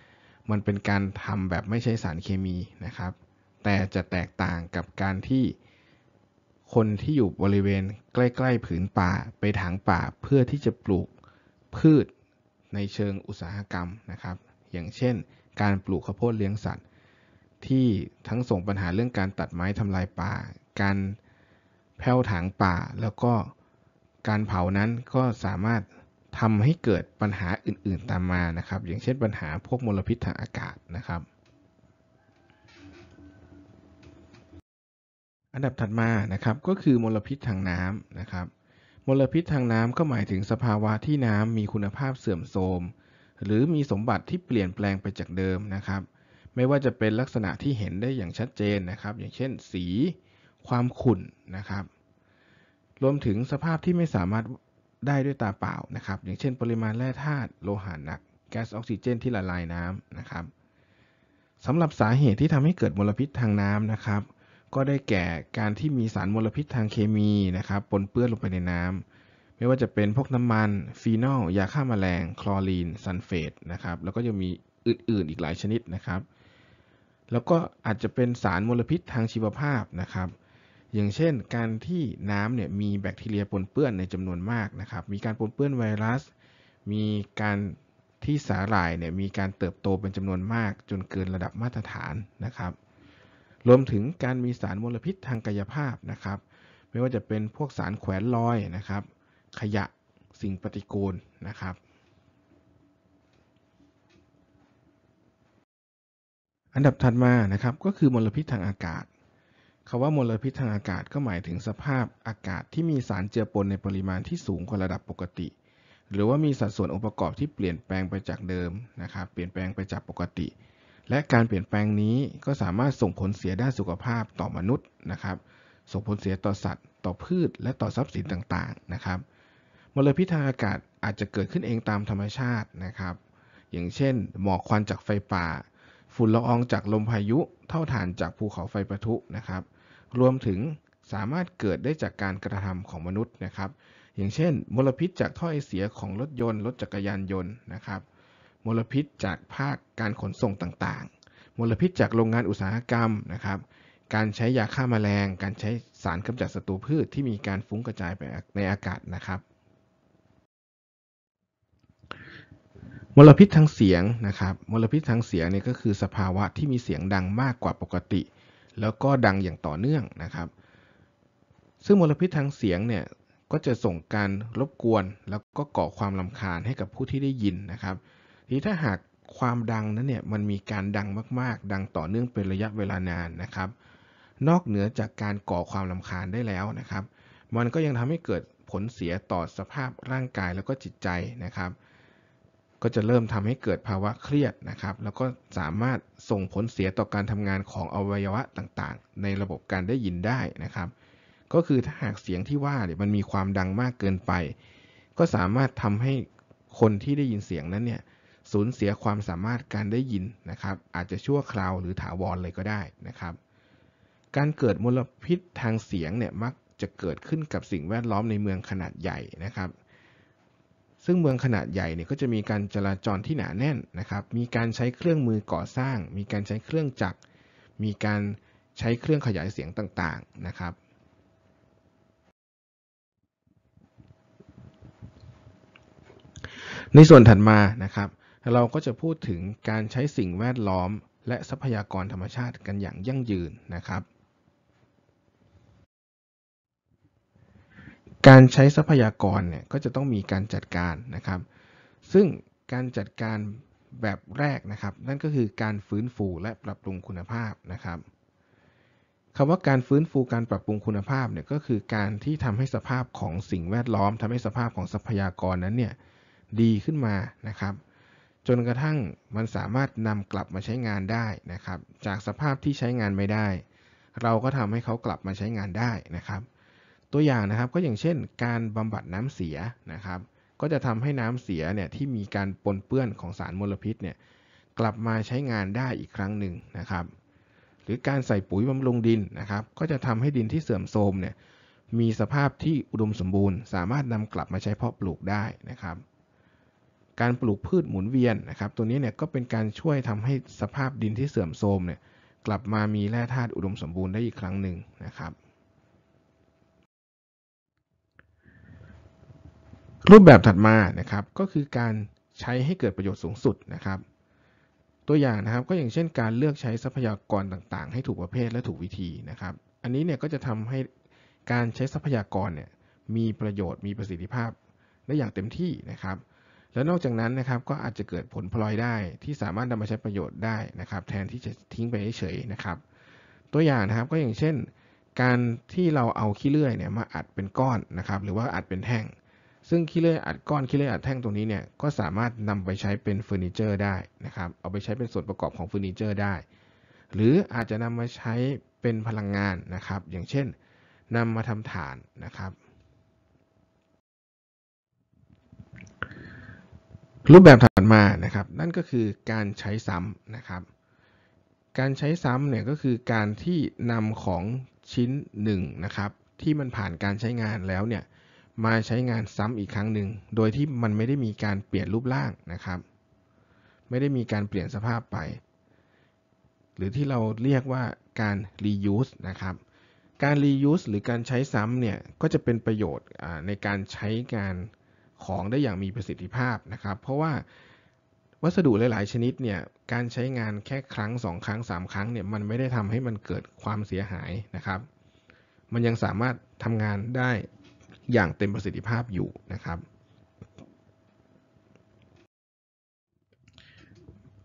[SPEAKER 1] มันเป็นการทำแบบไม่ใช้สารเคมีนะครับ แต่จะแตกต่างกับการที่คนที่อยู่บริเวณใกล้ๆ ผืนป่าไปถางป่าเพื่อที่จะปลูกพืชในเชิงอุตสาหกรรมนะครับ อย่างเช่นการปลูกข้าวโพดเลี้ยงสัตว์ ที่ทั้งส่งปัญหาเรื่องการตัดไม้ทำลายป่า การแผ่วถางป่าแล้วก็การเผานั้นก็สามารถทำให้เกิดปัญหาอื่นๆตามมานะครับ อย่างเช่นปัญหาพวกมลพิษทางอากาศนะครับ อันดับถัดมานะครับก็คือมลพิษทางน้ำนะครับ มลพิษทางน้ำก็หมายถึงสภาวะที่น้ำมีคุณภาพเสื่อมโทรมหรือมีสมบัติที่เปลี่ยนแปลงไปจากเดิมนะครับ ไม่ว่าจะเป็นลักษณะที่เห็นได้อย่างชัดเจนนะครับ อย่างเช่น สี ความขุ่นนะครับรวมถึงสภาพที่ไม่สามารถได้ด้วยตาเปล่านะครับ อย่างเช่น ปริมาณแร่ธาตุโลหะหนักแก๊สออกซิเจนที่ละลายน้ำนะครับสำหรับสาเหตุที่ทำให้เกิดมลพิษทางน้ำนะครับ ก็ได้แก่การที่มีสารมลพิษทางเคมีนะครับปนเปื้อนลงไปในน้ำไม่ว่าจะเป็นพวกน้ำมัน ฟีนอล ยาฆ่ามาแมลงคลอรีนซัลเฟตนะครับแล้วก็ยังมีอื่นๆ อีกหลายชนิดนะครับ แล้วก็อาจจะเป็นสารมลพิษทางชีวภาพนะครับอย่างเช่น การที่น้ำเนี่ยมีแบคทีเรียปนเปื้อนในจำนวนมากนะครับมีการปนเปื้อนไวรัส มีการที่สาหร่ายเนี่ย มีการเติบโตเป็นจำนวนมาก จนเกินระดับมาตรฐานนะครับ รวมถึงการมีสารมลพิษทางกายภาพนะครับ ไม่ว่าจะเป็นพวกสารแขวนลอยนะครับขยะสิ่งปฏิกูลนะครับ อันดับถัดมานะครับก็คือมลพิษทางอากาศคำว่ามลพิษทางอากาศก็หมายถึงสภาพอากาศที่มีสารเจือปนในปริมาณที่สูงกว่าระดับปกติ หรือว่ามีสัดส่วนองค์ประกอบที่เปลี่ยนแปลงไปจากเดิมนะครับ เปลี่ยนแปลงไปจากปกติ และการเปลี่ยนแปลงนี้ก็สามารถส่งผลเสียด้านสุขภาพต่อมนุษย์นะครับ ส่งผลเสียต่อสัตว์ ต่อพืช และต่อทรัพย์สินต่างๆนะครับ มลพิษทางอากาศอาจจะเกิดขึ้นเองตามธรรมชาตินะครับ อย่างเช่นหมอกควันจากไฟป่า ฝุ่นละอองจากลมพายุ เท่าฐานจากภูเขาไฟปะทุนะครับรวมถึงสามารถเกิดได้จากการกระทำของมนุษย์นะครับ อย่างเช่น มลพิษจากท่อไอเสียของรถยนต์รถจักรยานยนต์นะครับมลพิษจากภาคการขนส่งต่างๆมลพิษจากโรงงานอุตสาหกรรมนะครับการใช้ยาฆ่ามาแมลง การใช้สารกำจัดศัตรูพืชที่มีการฟุ้งกระจายไปในอากาศนะครับมลพิษทางเสียงนะครับ มลพิษทางเสียงเนี่ยก็คือสภาวะที่มีเสียงดังมากกว่าปกติแล้วก็ดังอย่างต่อเนื่องนะครับ ซึ่งมลพิษทางเสียงเนี่ยก็จะส่งการรบกวน แล้วก็ก่อความลำคาญให้กับผู้ที่ได้ยินนะครับ ทีถ้าหากความดังนั้นเนี่ยมันมีการดังมากๆ ดังต่อเนื่องเป็นระยะเวลานานนะครับ นอกเหนือจากการก่อความลำคาญได้แล้วนะครับ มันก็ยังทำให้เกิดผลเสียต่อสภาพร่างกายแล้วก็จิตใจนะครับก็จะเริ่มทำให้เกิดภาวะเครียดนะครับ แล้วก็สามารถส่งผลเสียต่อการทำงานของอวัยวะต่างๆ ในระบบการได้ยินได้นะครับ ก็คือถ้าหากเสียงที่ว่าเนี่ยมันมีความดังมากเกินไป ก็สามารถทำให้คนที่ได้ยินเสียงนั้นเนี่ยสูญเสียความสามารถการได้ยินนะครับ อาจจะชั่วคราวหรือถาวรเลยก็ได้นะครับ การเกิดมลพิษทางเสียงเนี่ยมักจะเกิดขึ้นกับสิ่งแวดล้อมในเมืองขนาดใหญ่นะครับซึ่งเมืองขนาดใหญ่เนี่ยก็จะมีการจราจรที่หนาแน่นนะครับ มีการใช้เครื่องมือก่อสร้าง มีการใช้เครื่องจักร มีการใช้เครื่องขยายเสียงต่างๆนะครับ ในส่วนถัดมานะครับ เราก็จะพูดถึงการใช้สิ่งแวดล้อม และทรัพยากรธรรมชาติกันอย่างยั่งยืนนะครับการใช้ทรัพยากรเนี่ยก็จะต้องมีการจัดการนะครับ ซึ่งการจัดการแบบแรกนะครับ นั่นก็คือการฟื้นฟูและปรับปรุงคุณภาพนะครับคำว่าการฟื้นฟูการปรับปรุงคุณภาพเนี่ยก็คือ การที่ทำให้สภาพของสิ่งแวดล้อมทำให้สภาพของทรัพยากรนั้นเนี่ยดีขึ้นมานะครับ จนกระทั่งมันสามารถนำกลับมาใช้งานได้นะครับ จากสภาพที่ใช้งานไม่ได้ เราก็ทำให้เขากลับมาใช้งานได้นะครับตัวอย่างนะครับก็อย่างเช่น การบำบัดน้ำเสียนะครับ ก็จะทำให้น้ำเสียเนี่ยที่มีการปนเปื้อนของสารมลพิษเนี่ยกลับมาใช้งานได้อีกครั้งหนึ่งนะครับ หรือการใส่ปุ๋ยบำรุงดินนะครับ ก็จะทำให้ดินที่เสื่อมโทรมเนี่ยมีสภาพที่อุดมสมบูรณ์ สามารถนำกลับมาใช้เพาะปลูกได้นะครับ การปลูกพืชหมุนเวียนนะครับตัวนี้เนี่ยก็เป็นการช่วยทำให้สภาพดินที่เสื่อมโทรมเนี่ยกลับมามีแร่ธาตุอุดมสมบูรณ์ได้อีกครั้งหนึ่งนะครับรูปแบบถัดมานะครับก็คือการใช้ให้เกิดประโยชน์สูงสุดนะครับ ตัวอย่างนะครับก็อย่างเช่น การเลือกใช้ทรัพยากรต่างๆ ให้ถูกประเภทและถูกวิธีนะครับ อันนี้เนี่ยก็จะทำให้การใช้ทรัพยากรเนี่ยมีประโยชน์มีประสิทธิภาพได้อย่างเต็มที่นะครับ แล้วนอกจากนั้นนะครับก็อาจจะเกิดผลพลอยได้ ที่สามารถนำมาใช้ประโยชน์ได้นะครับ แทนที่จะทิ้งไปเฉยๆนะครับ ตัวอย่างนะครับก็อย่างเช่นการที่เราเอาขี้เลื่อยเนี่ยมาอัดเป็นก้อนนะครับ หรือว่าอัดเป็นแท่งซึ่งขี้เลื่อยอัดก้อนขี้เลื่อยอัดแท่งตรงนี้เนี่ยก็สามารถนำไปใช้เป็นเฟอร์นิเจอร์ ได้นะครับ เอาไปใช้เป็นส่วนประกอบของเฟอร์นิเจอร์ได้ หรืออาจจะนำมาใช้เป็นพลังงานนะครับ อย่างเช่นนำมาทำฐานนะครับ รูปแบบถัดมานะครับ นั่นก็คือการใช้ซ้ำนะครับ การใช้ซ้ำเนี่ยก็คือการที่นำของชิ้นหนึ่งนะครับที่มันผ่านการใช้งานแล้วเนี่ยมาใช้งานซ้ำอีกครั้งหนึ่ง โดยที่มันไม่ได้มีการเปลี่ยนรูปร่างนะครับ ไม่ได้มีการเปลี่ยนสภาพไป หรือที่เราเรียกว่าการ reuse นะครับ การ reuse หรือการใช้ซ้ำเนี่ยก็จะเป็นประโยชน์ในการใช้งานของได้อย่างมีประสิทธิภาพนะครับ เพราะว่าวัสดุหลายๆ ชนิดเนี่ย การใช้งานแค่ครั้ง 2 ครั้ง3ครั้งเนี่ยมันไม่ได้ทำให้มันเกิดความเสียหายนะครับ มันยังสามารถทำงานได้อย่างเต็มประสิทธิภาพอยู่นะครับ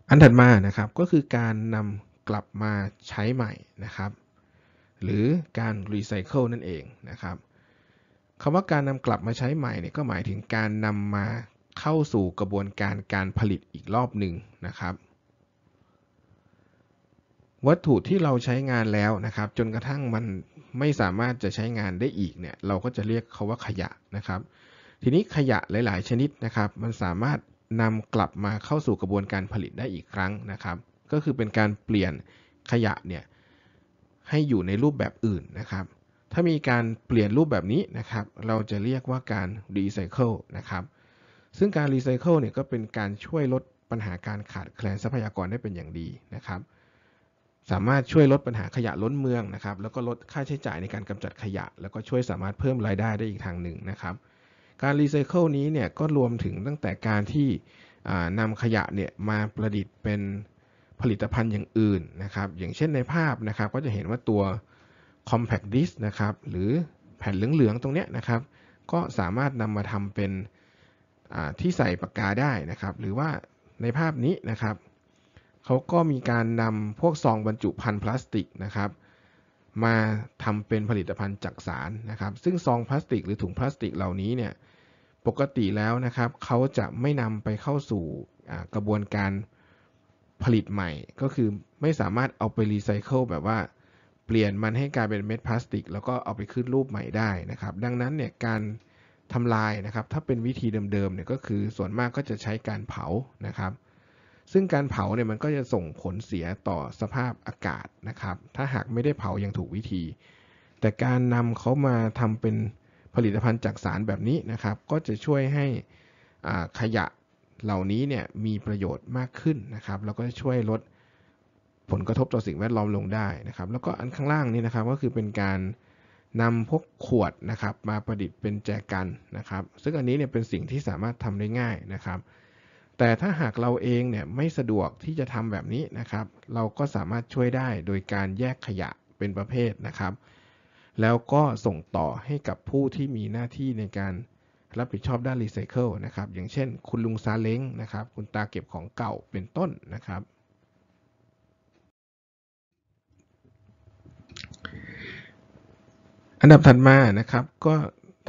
[SPEAKER 1] อันถัดมานะครับก็คือการนำกลับมาใช้ใหม่นะครับ หรือการรีไซเคิลนั่นเองนะครับคำว่าการนำกลับมาใช้ใหม่เนี่ยก็หมายถึงการนำมาเข้าสู่กระบวนการการผลิตอีกรอบหนึ่งนะครับวัตถุที่เราใช้งานแล้วนะครับ จนกระทั่งมันไม่สามารถจะใช้งานได้อีกเนี่ยเราก็จะเรียกเขาว่าขยะนะครับ ทีนี้ขยะหลาย ๆ ชนิดนะครับ มันสามารถนำกลับมาเข้าสู่กระบวนการผลิตได้อีกครั้งนะครับ ก็คือเป็นการเปลี่ยนขยะเนี่ยให้อยู่ในรูปแบบอื่นนะครับ ถ้ามีการเปลี่ยนรูปแบบนี้นะครับ เราจะเรียกว่าการรีไซเคิลนะครับ ซึ่งการรีไซเคิลเนี่ยก็เป็นการช่วยลดปัญหาการขาดแคลนทรัพยากรได้เป็นอย่างดีนะครับสามารถช่วยลดปัญหาขยะล้นเมืองนะครับ แล้วก็ลดค่าใช้จ่ายในการกำจัดขยะ แล้วก็ช่วยสามารถเพิ่มรายได้ได้อีกทางหนึ่งนะครับ การรีไซเคิลนี้เนี่ยก็รวมถึงตั้งแต่การที่นำขยะเนี่ยมาประดิษฐ์เป็นผลิตภัณฑ์อย่างอื่นนะครับ อย่างเช่นในภาพนะครับ ก็จะเห็นว่าตัว compact disc นะครับ หรือแผ่นเหลือง ๆ ตรงเนี้ยนะครับ ก็สามารถนำมาทำเป็นที่ใส่ปากกาได้นะครับ หรือว่าในภาพนี้นะครับเขาก็มีการนำพวกซองบรรจุภัณฑ์พลาสติกนะครับ มาทำเป็นผลิตภัณฑ์จากสารนะครับ ซึ่งซองพลาสติกหรือถุงพลาสติก เหล่านี้เนี่ยปกติแล้วนะครับเขาจะไม่นำไปเข้าสู่กระบวนการผลิตใหม่ ก็คือไม่สามารถเอาไปรีไซเคิลแบบว่าเปลี่ยนมันให้กลายเป็นเม็ดพลาสติก แล้วก็เอาไปขึ้นรูปใหม่ได้นะครับ ดังนั้นเนี่ยการทำลายนะครับ ถ้าเป็นวิธีเดิมๆเนี่ยก็คือส่วนมากก็จะใช้การเผานะครับซึ่งการเผาเนี่ยมันก็จะส่งผลเสียต่อสภาพอากาศนะครับ ถ้าหากไม่ได้เผาอย่างถูกวิธี แต่การนำเขามาทำเป็นผลิตภัณฑ์จากสารแบบนี้นะครับ ก็จะช่วยให้ขยะเหล่านี้เนี่ยมีประโยชน์มากขึ้นนะครับ แล้วก็ช่วยลดผลกระทบต่อสิ่งแวดล้อมลงได้นะครับ แล้วก็อันข้างล่างนี่นะครับก็คือเป็นการนำพวกขวดนะครับ มาประดิษฐ์เป็นแจกันนะครับ ซึ่งอันนี้เนี่ยเป็นสิ่งที่สามารถทำได้ง่ายนะครับแต่ถ้าหากเราเองเนี่ยไม่สะดวกที่จะทำแบบนี้นะครับ เราก็สามารถช่วยได้โดยการแยกขยะเป็นประเภทนะครับ แล้วก็ส่งต่อให้กับผู้ที่มีหน้าที่ในการรับผิดชอบด้านรีไซเคิลนะครับอย่างเช่นคุณลุงซาเล้งนะครับ คุณตาเก็บของเก่าเป็นต้นนะครับ อันดับถัดมานะครับก็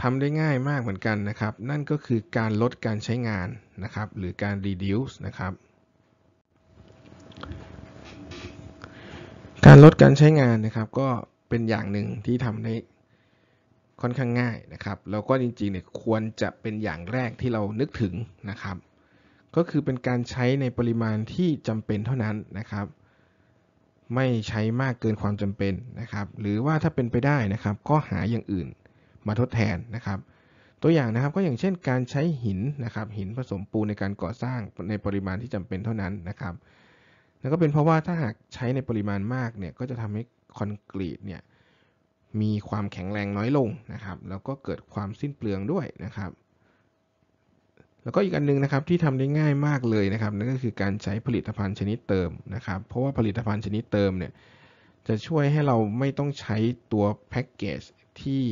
[SPEAKER 1] ทำได้ง่ายมากเหมือนกันนะครับนั่นก็คือการลดการใช้งานนะครับหรือการ reduce นะครับ การลดการใช้งานนะครับ ก็เป็นอย่างหนึ่งที่ทำได้ค่อนข้างง่ายนะครับ แล้วก็จริงๆเนี่ยควรจะเป็นอย่างแรกที่เรานึกถึงนะครับ ก็คือเป็นการใช้ในปริมาณที่จำเป็นเท่านั้นนะครับ ไม่ใช้มากเกินความจำเป็นนะครับ หรือว่าถ้าเป็นไปได้นะครับ ก็หาอย่างอื่นมาทดแทนนะครับตัวอย่างนะครับก็อย่างเช่นการใช้หินนะครับ หินผสมปูนในการก่อสร้างในปริมาณที่จำเป็นเท่านั้นนะครับ แล้วก็เป็นเพราะว่าถ้าหากใช้ในปริมาณมากเนี่ยก็จะทำให้คอนกรีตเนี่ยมีความแข็งแรงน้อยลงนะครับ แล้วก็เกิดความสิ้นเปลืองด้วยนะครับ แล้วก็อีกอันนึงนะครับที่ทำได้ง่ายมากเลยนะครับนั่นก็คือการใช้ผลิตภัณฑ์ชนิดเติมนะครับ เพราะว่าผลิตภัณฑ์ชนิดเติมเนี่ยจะช่วยให้เราไม่ต้องใช้ตัวแพ็กเกจที่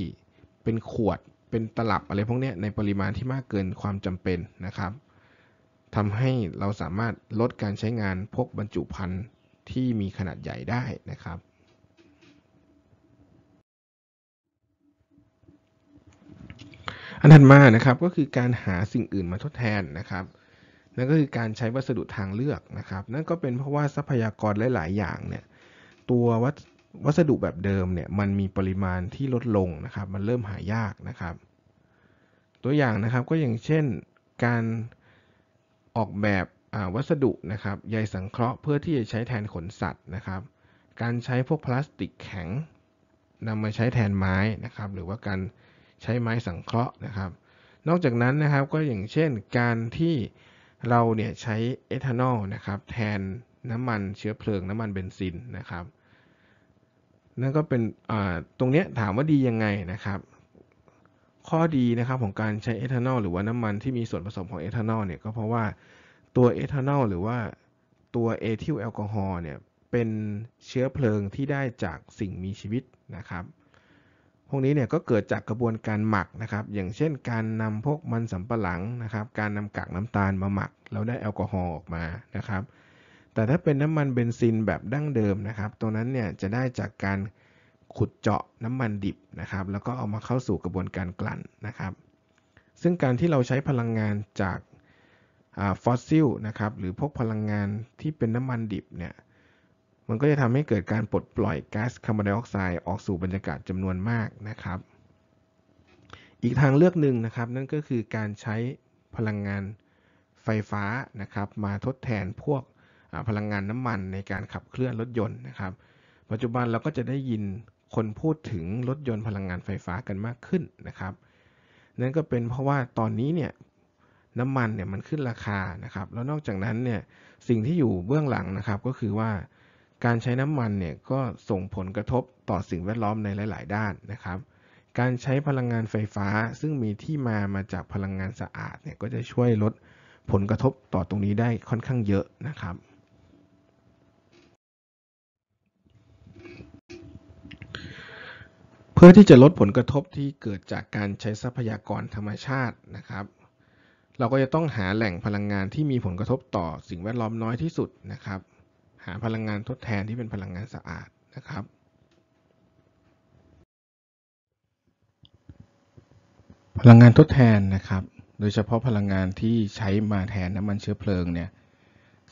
[SPEAKER 1] เป็นขวดเป็นตลับอะไรพวกนี้ในปริมาณที่มากเกินความจำเป็นนะครับทำให้เราสามารถลดการใช้งานพวกบรรจุภัณฑ์ที่มีขนาดใหญ่ได้นะครับ อันถัดมานะครับก็คือการหาสิ่งอื่นมาทดแทนนะครับ นั่นก็คือการใช้วัสดุทางเลือกนะครับ นั่นก็เป็นเพราะว่าทรัพยากรหลาย ๆ อย่างเนี่ยตัววัวัสดุแบบเดิมเนี่ยมันมีปริมาณที่ลดลงนะครับ มันเริ่มหายากนะครับ ตัวอย่างนะครับก็อย่างเช่นการออกแบบวัสดุนะครับใยสังเคราะห์เพื่อที่จะใช้แทนขนสัตว์นะครับ การใช้พวกพลาสติกแข็งนำมาใช้แทนไม้นะครับ หรือว่าการใช้ไม้สังเคราะห์นะครับ นอกจากนั้นนะครับก็อย่างเช่นการที่เราเนี่ยใช้เอทานอลนะครับแทนน้ำมันเชื้อเพลิงน้ำมันเบนซินนะครับนั่นก็เป็นตรงนี้ถามว่าดียังไงนะครับ ข้อดีนะครับของการใช้เอทานอลหรือว่าน้ำมันที่มีส่วนผสมของเอทานอลเนี่ยก็เพราะว่าตัวเอทานอลหรือว่าตัวเอทิลแอลกอฮอล์เนี่ยเป็นเชื้อเพลิงที่ได้จากสิ่งมีชีวิตนะครับ พวกนี้เนี่ยก็เกิดจากกระบวนการหมักนะครับ อย่างเช่นการนำพวกมันสำปะหลังนะครับ การนำกากน้ำตาลมาหมักแล้วได้แอลกอฮอล์ออกมานะครับแต่ถ้าเป็นน้ำมันเบนซินแบบดั้งเดิมนะครับ ตัวนั้นเนี่ยจะได้จากการขุดเจาะน้ำมันดิบนะครับ แล้วก็เอามาเข้าสู่กระบวนการกลั่นนะครับ ซึ่งการที่เราใช้พลังงานจากฟอสซิลนะครับ หรือพวกพลังงานที่เป็นน้ำมันดิบเนี่ย มันก็จะทำให้เกิดการปลดปล่อยก๊าซคาร์บอนไดออกไซด์ออกสู่บรรยากาศจำนวนมากนะครับ อีกทางเลือกหนึ่งนะครับนั่นก็คือการใช้พลังงานไฟฟ้านะครับมาทดแทนพวกพลังงานน้ำมันในการขับเคลื่อนรถยนต์นะครับ ปัจจุบันเราก็จะได้ยินคนพูดถึงรถยนต์ พลังงานไฟฟ้ากันมากขึ้นนะครับ นั่นก็เป็นเพราะว่าตอนนี้เนี่ยน้ำมันเนี่ยมันขึ้นราคานะครับ แล้วนอกจากนั้นเนี่ยสิ่งที่อยู่เบื้องหลังนะครับ ก็คือว่าการใช้น้ำมันเนี่ยก็ส่งผลกระทบต่อสิ่งแวดล้อมในหลายๆด้านนะครับ การใช้พลังงานไฟฟ้าซึ่งมีที่มามาจากพลังงานสะอาดเนี่ยก็จะช่วยลดผลกระทบต่อตรงนี้ได้ค่อนข้างเยอะนะครับเพื่อที่จะลดผลกระทบที่เกิดจากการใช้ทรัพยากรธรรมชาตินะครับ เราก็จะต้องหาแหล่งพลังงานที่มีผลกระทบต่อสิ่งแวดล้อมน้อยที่สุดนะครับ หาพลังงานทดแทนที่เป็นพลังงานสะอาดนะครับ พลังงานทดแทนนะครับ โดยเฉพาะพลังงานที่ใช้มาแทนน้ำมันเชื้อเพลิงเนี่ย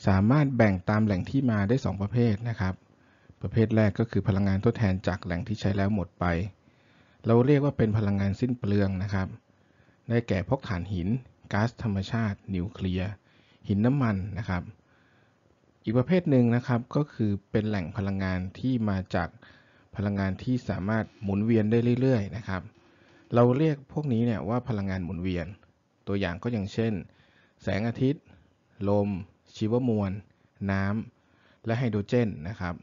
[SPEAKER 1] สามารถแบ่งตามแหล่งที่มาได้ 2 ประเภทนะครับประเภทแรกก็คือพลังงานทดแทนจากแหล่งที่ใช้แล้วหมดไป เราเรียกว่าเป็นพลังงานสิ้นเปลืองนะครับ ได้แก่พวกถ่านหินก๊าซธรรมชาติ นิวเคลียร์ หินน้ำมันนะครับ อีกประเภทหนึ่งนะครับก็คือเป็นแหล่งพลังงานที่มาจากพลังงานที่สามารถหมุนเวียนได้เรื่อยๆ นะครับ เราเรียกพวกนี้เนี่ยว่าพลังงานหมุนเวียน ตัวอย่างก็อย่างเช่น แสงอาทิตย์ ลม ชีวมวล น้ำและไฮโดรเจนนะครับ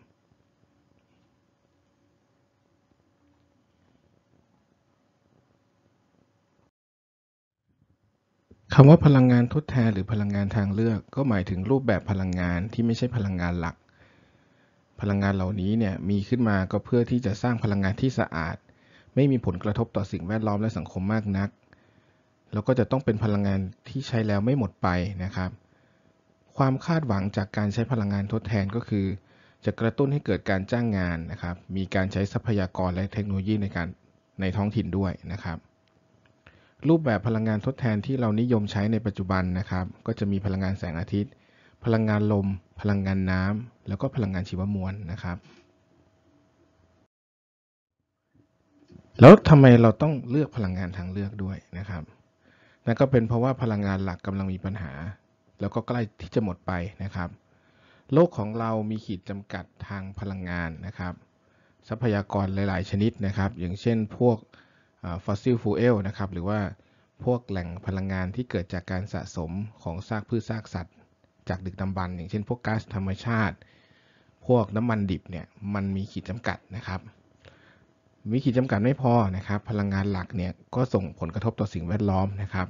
[SPEAKER 1] คำว่าพลังงานทดแทนหรือพลังงานทางเลือก ก็หมายถึงรูปแบบพลังงานที่ไม่ใช่พลังงานหลัก พลังงานเหล่านี้เนี่ยมีขึ้นมาก็เพื่อที่จะสร้างพลังงานที่สะอาด ไม่มีผลกระทบต่อสิ่งแวดล้อมและสังคมมากนัก แล้วก็จะต้องเป็นพลังงานที่ใช้แล้วไม่หมดไปนะครับ ความคาดหวังจากการใช้พลังงานทดแทนก็คือ จะกระตุ้นให้เกิดการจ้างงานนะครับ มีการใช้ทรัพยากรและเทคโนโลยีในการในท้องถิ่นด้วยนะครับรูปแบบพลังงานทดแทนที่เรานิยมใช้ในปัจจุบันนะครับ ก็จะมีพลังงานแสงอาทิตย์ พลังงานลม พลังงานน้ำ แล้วก็พลังงานชีวมวลนะครับแล้วทำไมเราต้องเลือกพลังงานทางเลือกด้วยนะครับนั่นก็เป็นเพราะว่าพลังงานหลักกำลังมีปัญหา แล้วก็ใกล้ที่จะหมดไปนะครับ โลกของเรามีขีดจำกัดทางพลังงานนะครับ ทรัพยากรหลาย ๆ ชนิดนะครับ อย่างเช่น พวกฟอสซิลฟูเอลนะครับหรือว่าพวกแหล่งพลังงานที่เกิดจากการสะสมของซากพืชซากสัตว์ จากดึกดำบรรพ์อย่างเช่นพวกก๊าซธรรมชาติ พวกน้ำมันดิบเนี่ยมันมีขีดจำกัดนะครับ มีขีดจำกัดไม่พอนะครับพลังงานหลักเนี่ยก็ส่งผลกระทบต่อสิ่งแวดล้อมนะครับ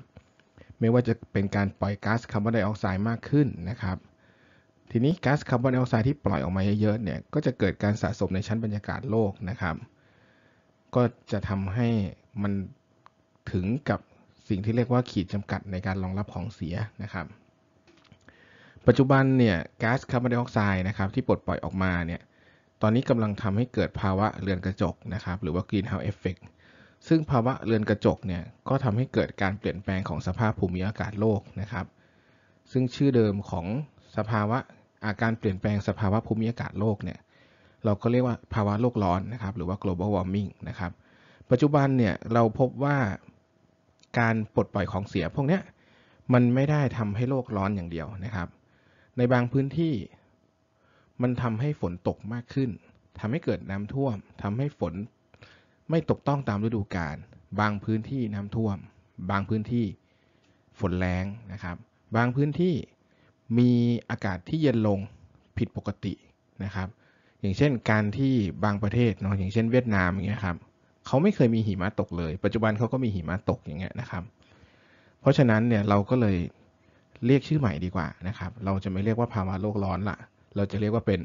[SPEAKER 1] ไม่ว่าจะเป็นการปล่อยก๊าซคาร์บอนไดออกไซด์มากขึ้นนะครับ ทีนี้ก๊าซคาร์บอนไดออกไซด์ที่ปล่อยออกมาเยอะๆเนี่ยก็จะเกิดการสะสมในชั้นบรรยากาศโลกนะครับ ก็จะทำให้มันถึงกับสิ่งที่เรียกว่าขีดจำกัดในการรองรับของเสียนะครับ ปัจจุบันเนี่ยก๊าซคาร์บอนไดออกไซด์นะครับ ที่ปลดปล่อยออกมาเนี่ยตอนนี้กำลังทำให้เกิดภาวะเรือนกระจกนะครับ หรือว่า greenhouse effect ซึ่งภาวะเรือนกระจกเนี่ยก็ทำให้เกิดการเปลี่ยนแปลงของสภาพภูมิอากาศโลกนะครับ ซึ่งชื่อเดิมของสภาวะอาการเปลี่ยนแปลงสภาวะภูมิอากาศโลกเนี่ยเราก็เรียกว่าภาวะโลกร้อนนะครับ หรือว่า global warming นะครับปัจจุบันเนี่ยเราพบว่าการปลดปล่อยของเสีย พวกนี้มันไม่ได้ทำให้โลกร้อนอย่างเดียวนะครับ ในบางพื้นที่มันทำให้ฝนตกมากขึ้นทำให้เกิดน้ำท่วมทำให้ฝนไม่ตกต้องตามฤดูกาลบางพื้นที่น้ำท่วม บางพื้นที่ฝนแรงนะครับ บางพื้นที่มีอากาศที่เย็นลงผิดปกตินะครับ อย่างเช่นการที่บางประเทศเนาะอย่างเช่น เวียดนามอย่างเงี้ยครับเขาไม่เคยมีหิมะตกเลย ปัจจุบันเขาก็มีหิมะตกอย่างเงี้ยนะครับ เพราะฉะนั้นเนี่ยเราก็เลยเรียกชื่อใหม่ดีกว่านะครับ เราจะไม่เรียกว่าภาวะโลกร้อนละเราจะเรียกว่าเป็น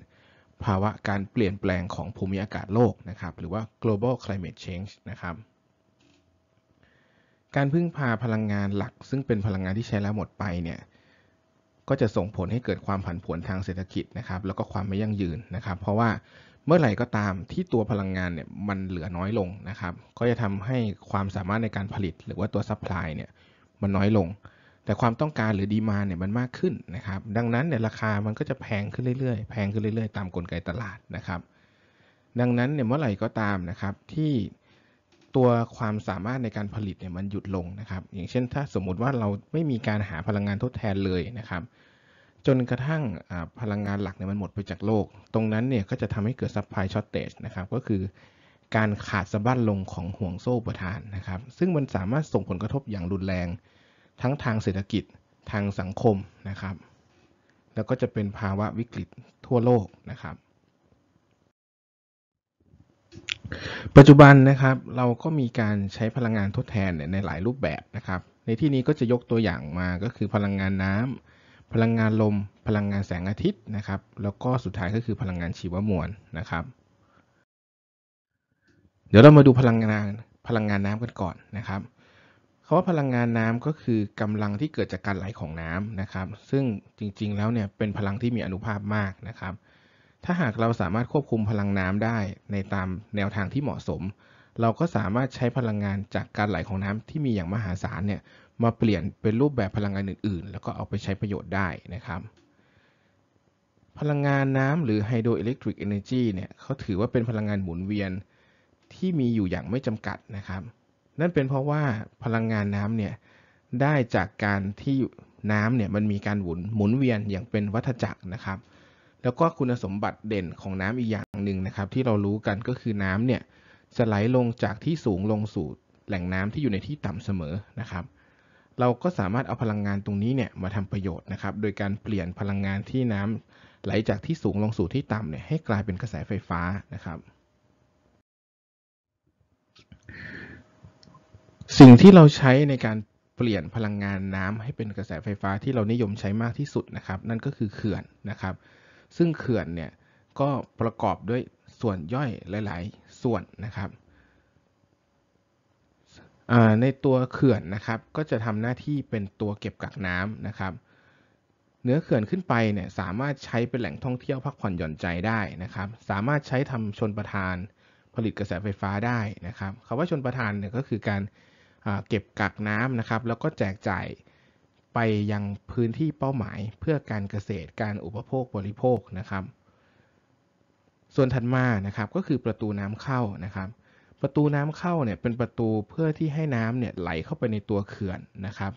[SPEAKER 1] ภาวะการเปลี่ยนแปลงของภูมิอากาศโลกนะครับ หรือว่า global climate change นะครับ การพึ่งพาพลังงานหลักซึ่งเป็นพลังงานที่ใช้แล้วหมดไปเนี่ย ก็จะส่งผลให้เกิดความผันผวนทางเศรษฐกิจนะครับ แล้วก็ความไม่ยั่งยืนนะครับ เพราะว่าเมื่อไหร่ก็ตามที่ตัวพลังงานเนี่ยมันเหลือน้อยลงนะครับก็จะทำให้ความสามารถในการผลิตหรือว่าตัวซัพพลายเนี่ยมันน้อยลง แต่ความต้องการหรือดีมาเนี่ยมันมากขึ้นนะครับ ดังนั้นเนี่ยราคามันก็จะแพงขึ้นเรื่อยๆแพงขึ้นเรื่อยๆตามกลไกตลาดนะครับ ดังนั้นเนี่ยเมื่อไหร่ก็ตามนะครับ ที่ตัวความสามารถในการผลิตเนี่ยมันหยุดลงนะครับ อย่างเช่น ถ้าสมมุติว่าเราไม่มีการหาพลังงานทดแทนเลยนะครับจนกระทั่งพลังงานหลักเนี่ยมันหมดไปจากโลก ตรงนั้นเนี่ยก็จะทำให้เกิดซัพพลายช็อตเตจนะครับก็คือการขาดสะบั้นลงของห่วงโซ่ประทานนะครับ ซึ่งมันสามารถส่งผลกระทบอย่างรุนแรงทั้งทางเศรษฐกิจทางสังคมนะครับ แล้วก็จะเป็นภาวะวิกฤตทั่วโลกนะครับ ปัจจุบันนะครับเราก็มีการใช้พลังงานทดแทนในหลายรูปแบบนะครับ ในที่นี้ก็จะยกตัวอย่างมาก็คือพลังงานน้ำพลังงานลม พลังงานแสงอาทิตย์นะครับ แล้วก็สุดท้ายก็คือพลังงานชีวมวล นะครับ เดี๋ยวเรามาดูพลังงาน พลังงานน้ำกันก่อนนะครับคำว่าพลังงานน้ำก็คือกำลังที่เกิดจากการไหลของน้ำนะครับ ซึ่งจริงๆ แล้วเนี่ยเป็นพลังที่มีอนุภาพมาก นะครับ ถ้าหากเราสามารถควบคุมพลังน้ำได้ในตามแนวทางที่เหมาะสม เราก็สามารถใช้พลังงานจากการไหลของน้ำที่มีอย่างมหาศาลเนี่ยมาเปลี่ยนเป็นรูปแบบพลังงานอื่นๆ แล้วก็เอาไปใช้ประโยชน์ได้นะครับ พลังงานน้ำหรือไฮโดรอิเล็กทริกเอเนจีเนี่ยเขาถือว่าเป็นพลังงานหมุนเวียน ที่มีอยู่อย่างไม่จำกัดนะครับ นั่นเป็นเพราะว่าพลังงานน้ำเนี่ยได้จากการที่น้ำเนี่ยมันมีการหมุนหมุนเวียนอย่างเป็นวัฏจักรนะครับ แล้วก็คุณสมบัติเด่นของน้ำอีกอย่างหนึ่งนะครับ ที่เรารู้กันก็คือน้ำเนี่ยจะไหลลงจากที่สูงลงสู่แหล่งน้ำที่อยู่ในที่ต่ำเสมอนะครับเราก็สามารถเอาพลังงานตรงนี้เนี่ยมาทำประโยชน์นะครับ โดยการเปลี่ยนพลังงานที่น้ำไหลจากที่สูงลงสู่ที่ต่ำเนี่ยให้กลายเป็นกระแสไฟฟ้านะครับ สิ่งที่เราใช้ในการเปลี่ยนพลังงานน้ำให้เป็นกระแสไฟฟ้าที่เรานิยมใช้มากที่สุดนะครับ นั่นก็คือเขื่อนนะครับ ซึ่งเขื่อนเนี่ยก็ประกอบด้วยส่วนย่อยหลาย ๆ ส่วนนะครับในตัวเขื่อนนะครับก็จะทำหน้าที่เป็นตัวเก็บกักน้ำนะครับเนื้อเขื่อนขึ้นไปเนี่ยสามารถใช้เป็นแหล่งท่องเที่ยวพักผ่อนหย่อนใจได้นะครับ สามารถใช้ทำชนประทานผลิตกระแสไฟฟ้าได้นะครับคำว่าชนประทานเนี่ยก็คือการเก็บกักน้ำนะครับ แล้วก็แจกจ่ายไปยังพื้นที่เป้าหมายเพื่อการเกษตรการอุปโภคบริโภคนะครับ ส่วนถัดมานะครับก็คือประตูน้ำเข้านะครับประตูน้ำเข้าเนี่ยเป็นประตูเพื่อที่ให้น้ำเนี่ยไหลเข้าไปในตัวเขื่อนนะครับ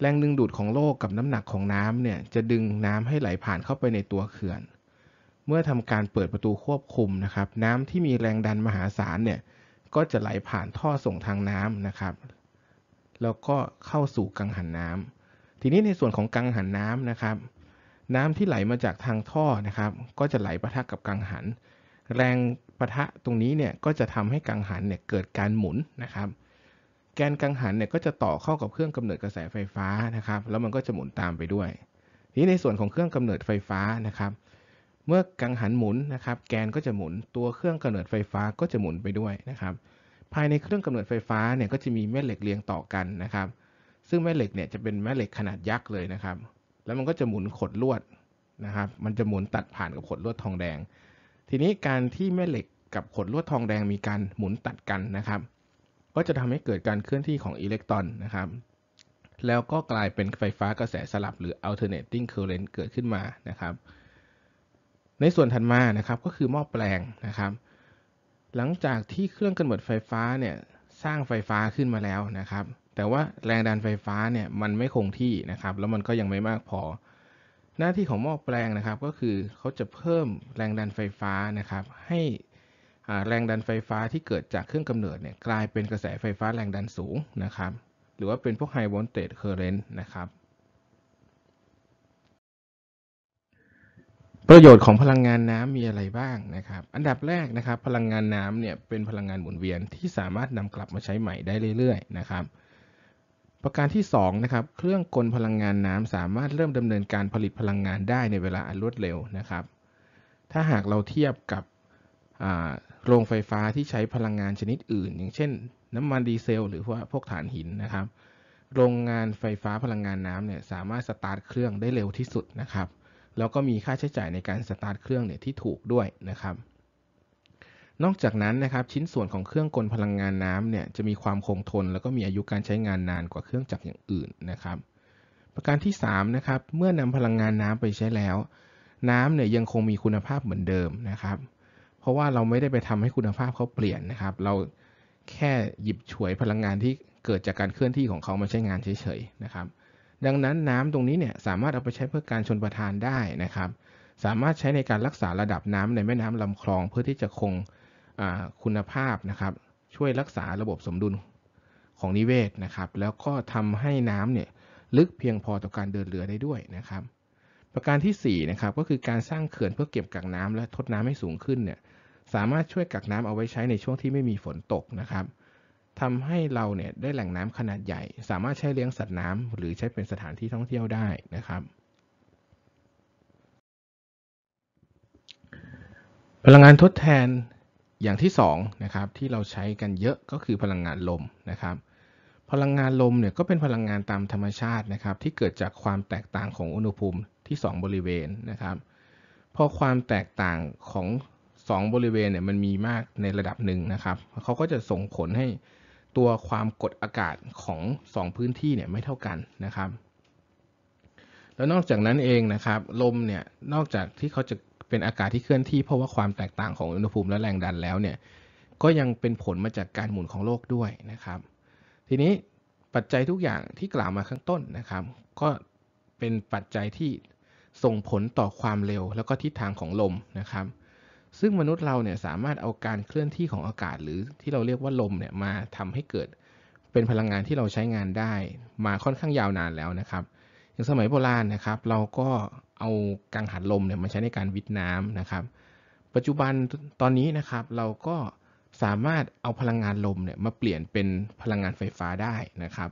[SPEAKER 1] แรงดึงดูดของโลกกับน้ำหนักของน้ำเนี่ยจะดึงน้ำให้ไหลผ่านเข้าไปในตัวเขื่อน เมื่อทำการเปิดประตูควบคุมนะครับ น้ำที่มีแรงดันมหาศาลเนี่ยก็จะไหลผ่านท่อส่งทางน้ำนะครับ แล้วก็เข้าสู่กังหันน้ำ ทีนี้ในส่วนของกังหันน้ำนะครับ น้ำที่ไหลมาจากทางท่อนะครับ ก็จะไหลประทะกับกังหันแรงประทะตรงนี้เนี่ยก็จะทำให้กังหันเนี่ยเกิดการหมุนนะครับ แกนกังหันเนี่ยก็จะต่อเข้ากับเครื่องกำเนิดกระแสไฟฟ้านะครับ แล้วมันก็จะหมุนตามไปด้วย ทีนี้ในส่วนของเครื่องกำเนิดไฟฟ้านะครับ เมื่อกังหันหมุนนะครับ แกนก็จะหมุน ตัวเครื่องกำเนิดไฟฟ้าก็จะหมุนไปด้วยนะครับ ภายในเครื่องกำเนิดไฟฟ้าเนี่ยก็จะมีแม่เหล็กเรียงต่อกันนะครับ ซึ่งแม่เหล็กเนี่ยจะเป็นแม่เหล็กขนาดยักษ์เลยนะครับ แล้วมันก็จะหมุนขดลวดนะครับ มันจะหมุนตัดผ่านกับขดลวดทองแดงทีนี้การที่แม่เหล็กกับขนลวดทองแดงมีการหมุนตัดกันนะครับ ก็จะทำให้เกิดการเคลื่อนที่ของอิเล็กตรอนนะครับ แล้วก็กลายเป็นไฟฟ้ากระแสสลับหรือ alternating current เกิดขึ้นมานะครับ ในส่วนถัดมานะครับก็คือหม้อแปลงนะครับ หลังจากที่เครื่องกำเนิดไฟฟ้าเนี่ยสร้างไฟฟ้าขึ้นมาแล้วนะครับ แต่ว่าแรงดันไฟฟ้าเนี่ยมันไม่คงที่นะครับ แล้วมันก็ยังไม่มากพอหน้าที่ของหม้อแปลงนะครับก็คือเขาจะเพิ่มแรงดันไฟฟ้านะครับ ให้แรงดันไฟฟ้าที่เกิดจากเครื่องกำเนิดเนี่ยกลายเป็นกระแสไฟฟ้าแรงดันสูงนะครับ หรือว่าเป็นพวกไฮโวลเตจเคอร์เรนต์นะครับ ประโยชน์ของพลังงานน้ำมีอะไรบ้างนะครับ อันดับแรกนะครับพลังงานน้ำเนี่ยเป็นพลังงานหมุนเวียนที่สามารถนำกลับมาใช้ใหม่ได้เรื่อยๆ นะครับประการที่2นะครับ เครื่องกลพลังงานน้ำ สามารถเริ่มดำเนินการผลิตพลังงานได้ในเวลาอันรวดเร็วนะครับ ถ้าหากเราเทียบกับโรงไฟฟ้าที่ใช้พลังงานชนิดอื่น อย่างเช่น น้ำมันดีเซล หรือว่าพวกถ่านหินนะครับ โรงงานไฟฟ้าพลังงานน้ำเนี่ยสามารถสตาร์ทเครื่องได้เร็วที่สุดนะครับ แล้วก็มีค่าใช้จ่ายในการสตาร์ทเครื่องเนี่ยที่ถูกด้วยนะครับนอกจากนั้นนะครับชิ้นส่วนของเครื่องกลพลังงานน้ำเนี่ยจะมีความคงทนแล้วก็มีอายุการใช้งานนานกว่าเครื่องจักรอย่างอื่นนะครับ ประการที่3นะครับเมื่อนำพลังงานน้ำไปใช้แล้ว น้ำเนี่ยยังคงมีคุณภาพเหมือนเดิมนะครับ เพราะว่าเราไม่ได้ไปทำให้คุณภาพเขาเปลี่ยนนะครับ เราแค่หยิบฉวยพลังงานที่เกิดจากการเคลื่อนที่ของเขามาใช้งานเฉยๆนะครับ ดังนั้นน้ำตรงนี้เนี่ยสามารถเอาไปใช้เพื่อการชนประทานได้นะครับ สามารถใช้ในการรักษาระดับน้ำในแม่น้ำลำคลองเพื่อที่จะคงคุณภาพนะครับช่วยรักษาระบบสมดุลของนิเวศนะครับแล้วก็ทำให้น้ำเนี่ยลึกเพียงพอต่อการเดินเรือได้ด้วยนะครับ ประการที่4นะครับก็คือการสร้างเขื่อนเพื่อเก็บกักน้ำ และทดน้ำให้สูงขึ้นเนี่ยสามารถช่วยกักน้ำเอาไว้ใช้ในช่วงที่ไม่มีฝนตกนะครับทำให้เราเนี่ยได้แหล่งน้ำขนาดใหญ่ สามารถใช้เลี้ยงสัตว์น้ำหรือใช้เป็นสถานที่ท่องเที่ยวได้นะครับ พลังงานทดแทนอย่างที่2นะครับที่เราใช้กันเยอะก็คือพลังงานลมนะครับพลังงานลมเนี่ยก็เป็นพลังงานตามธรรมชาตินะครับที่เกิดจากความแตกต่างของอุณหภูมิที่ 2 บริเวณนะครับพอความแตกต่างของ 2 บริเวณเนี่ยมันมีมากในระดับหนึ่งนะครับเขาก็จะส่งผลให้ตัวความกดอากาศของ 2 พื้นที่เนี่ยไม่เท่ากันนะครับ แล้วนอกจากนั้นเองนะครับลมเนี่ยนอกจากที่เขาจะเป็นอากาศที่เคลื่อนที่เพราะว่าความแตกต่างของอุณหภูมิและแรงดันแล้วเนี่ยก็ยังเป็นผลมาจากการหมุนของโลกด้วยนะครับ ทีนี้ปัจจัยทุกอย่างที่กล่าวมาข้างต้นนะครับ ก็เป็นปัจจัยที่ส่งผลต่อความเร็วแล้วก็ทิศทางของลมนะครับ ซึ่งมนุษย์เราเนี่ยสามารถเอาการเคลื่อนที่ของอากาศหรือที่เราเรียกว่าลมเนี่ยมาทำให้เกิดเป็นพลังงานที่เราใช้งานได้ มาค่อนข้างยาวนานแล้วนะครับอย่างสมัยโบราณนะครับ เราก็เอากังหันลมเนี่ยมาใช้ในการวิทน้ำนะครับ ปัจจุบันตอนนี้นะครับ เราก็สามารถเอาพลังงานลมเนี่ยมาเปลี่ยนเป็นพลังงานไฟฟ้าได้นะครับ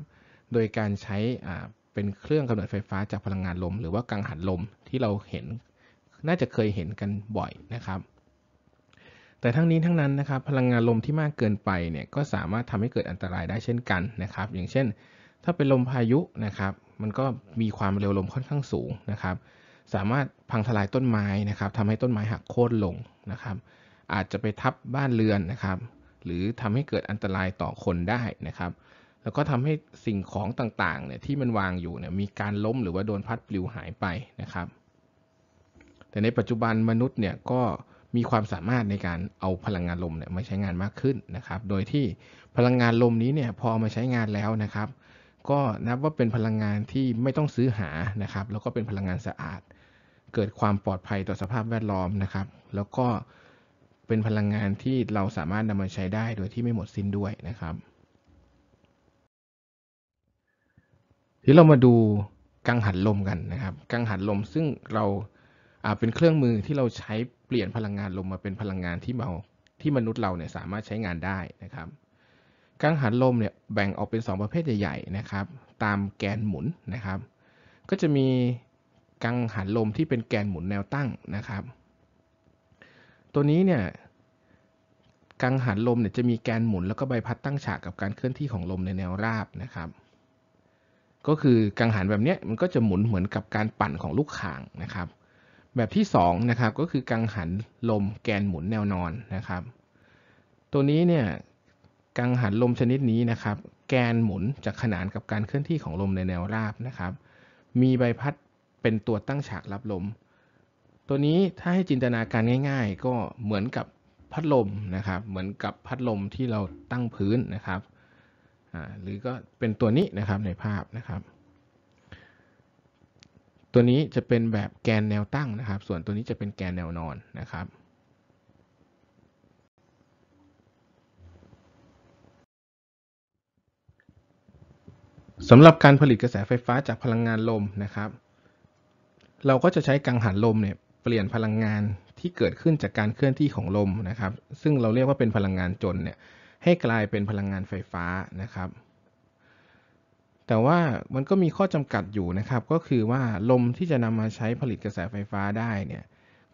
[SPEAKER 1] โดยการใช้อ่าเป็นเครื่องกำเนิดไฟฟ้าจากพลังงานลมหรือว่ากังหันลมที่เราเห็นน่าจะเคยเห็นกันบ่อยนะครับ แต่ทั้งนี้ทั้งนั้นนะครับพลังงานลมที่มากเกินไปเนี่ยก็สามารถทำให้เกิดอันตรายได้เช่นกันนะครับ อย่างเช่น ถ้าเป็นลมพายุนะครับมันก็มีความเร็วลมค่อนข้างสูงนะครับ สามารถพังทลายต้นไม้นะครับทำให้ต้นไม้หักโค่นลงนะครับ อาจจะไปทับบ้านเรือนนะครับ หรือทำให้เกิดอันตรายต่อคนได้นะครับ แล้วก็ทำให้สิ่งของต่างๆเนี่ยที่มันวางอยู่เนี่ยมีการล้มหรือว่าโดนพัดปลิวหายไปนะครับ แต่ในปัจจุบันมนุษย์เนี่ยก็มีความสามารถในการเอาพลังงานลมเนี่ยมาใช้งานมากขึ้นนะครับ โดยที่พลังงานลมนี้เนี่ยพอมาใช้งานแล้วนะครับก็นับว่าเป็นพลังงานที่ไม่ต้องซื้อหานะครับ แล้วก็เป็นพลังงานสะอาด เกิดความปลอดภัยต่อสภาพแวดล้อมนะครับ แล้วก็เป็นพลังงานที่เราสามารถนำมาใช้ได้ โดยที่ไม่หมดสิ้นด้วยนะครับทีเรามาดูกังหันลมกันนะครับ กังหันลมซึ่งเราเป็นเครื่องมือที่เราใช้เปลี่ยนพลังงานลมมาเป็นพลังงานที่เบาที่มนุษย์เราเนี่ยสามารถใช้งานได้นะครับกังหันลมเนี่ยแบ่งออกเป็น2ประเภทใหญ่ๆ นะครับ ตามแกนหมุนนะครับ ก็จะมีกังหันลมที่เป็นแกนหมุนแนวตั้งนะครับ ตัวนี้เนี่ยกังหันลมเนี่ยจะมีแกนหมุนแล้วก็ใบพัดตั้งฉากกับการเคลื่อนที่ของลมในแนวราบนะครับ ก็คือกังหันแบบนี้มันก็จะหมุนเหมือนกับการปั่นของลูกข่างนะครับ แบบที่2นะครับก็คือกังหันลมแกนหมุนแนวนอนนะครับ ตัวนี้เนี่ยกังหันลมชนิดนี้นะครับ แกนหมุนจะขนานกับการเคลื่อนที่ของลมในแนวราบนะครับ มีใบพัดเป็นตัวตั้งฉากรับลม ตัวนี้ถ้าให้จินตนาการง่ายๆก็เหมือนกับพัดลมนะครับ เหมือนกับพัดลมที่เราตั้งพื้นนะครับหรือก็เป็นตัวนี้นะครับในภาพนะครับ ตัวนี้จะเป็นแบบแกนแนวตั้งนะครับ ส่วนตัวนี้จะเป็นแกนแนวนอนนะครับสำหรับการผลิตกระแสไฟฟ้าจากพลังงานลมนะครับ เราก็จะใช้กังหันลมเนี่ย เปลี่ยนพลังงานที่เกิดขึ้นจากการเคลื่อนที่ของลมนะครับ ซึ่งเราเรียกว่าเป็นพลังงานจนเนี่ย ให้กลายเป็นพลังงานไฟฟ้านะครับ แต่ว่ามันก็มีข้อจำกัดอยู่นะครับ ก็คือว่าลมที่จะนำมาใช้ผลิตกระแสไฟฟ้าได้เนี่ย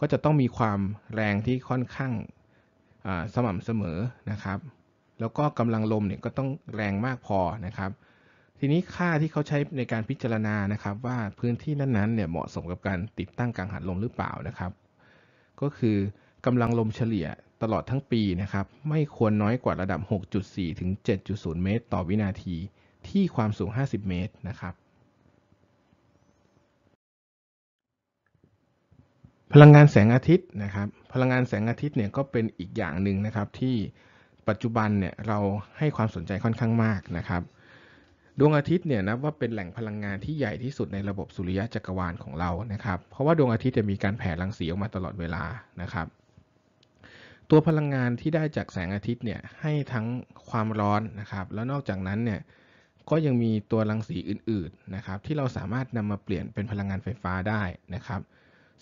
[SPEAKER 1] ก็จะต้องมีความแรงที่ค่อนข้างสม่ำเสมอนะครับ แล้วก็กำลังลมเนี่ยก็ต้องแรงมากพอนะครับทีนี้ค่าที่เขาใช้ในการพิจารณานะครับ ว่าพื้นที่นั้นๆเนี่ยเหมาะสมกับการติดตั้งกังหันลมหรือเปล่านะครับ ก็คือกำลังลมเฉลี่ยตลอดทั้งปีนะครับ ไม่ควรน้อยกว่าระดับ 6.4ถึง7.0 เมตรต่อวินาทีที่ความสูง 50 เมตรนะครับ พลังงานแสงอาทิตย์นะครับ พลังงานแสงอาทิตย์เนี่ยก็เป็นอีกอย่างหนึ่งนะครับ ที่ปัจจุบันเนี่ยเราให้ความสนใจค่อนข้างมากนะครับดวงอาทิตย์เนี่ยนะว่าเป็นแหล่งพลังงานที่ใหญ่ที่สุดในระบบสุริยะจักรวาลของเรานะครับ เพราะว่าดวงอาทิตย์จะมีการแผ่รังสีออกมาตลอดเวลานะครับ ตัวพลังงานที่ได้จากแสงอาทิตย์เนี่ยให้ทั้งความร้อนนะครับ แล้วนอกจากนั้นเนี่ย ก็ยังมีตัวรังสีอื่นๆนะครับ ที่เราสามารถนำมาเปลี่ยนเป็นพลังงานไฟฟ้าได้นะครับ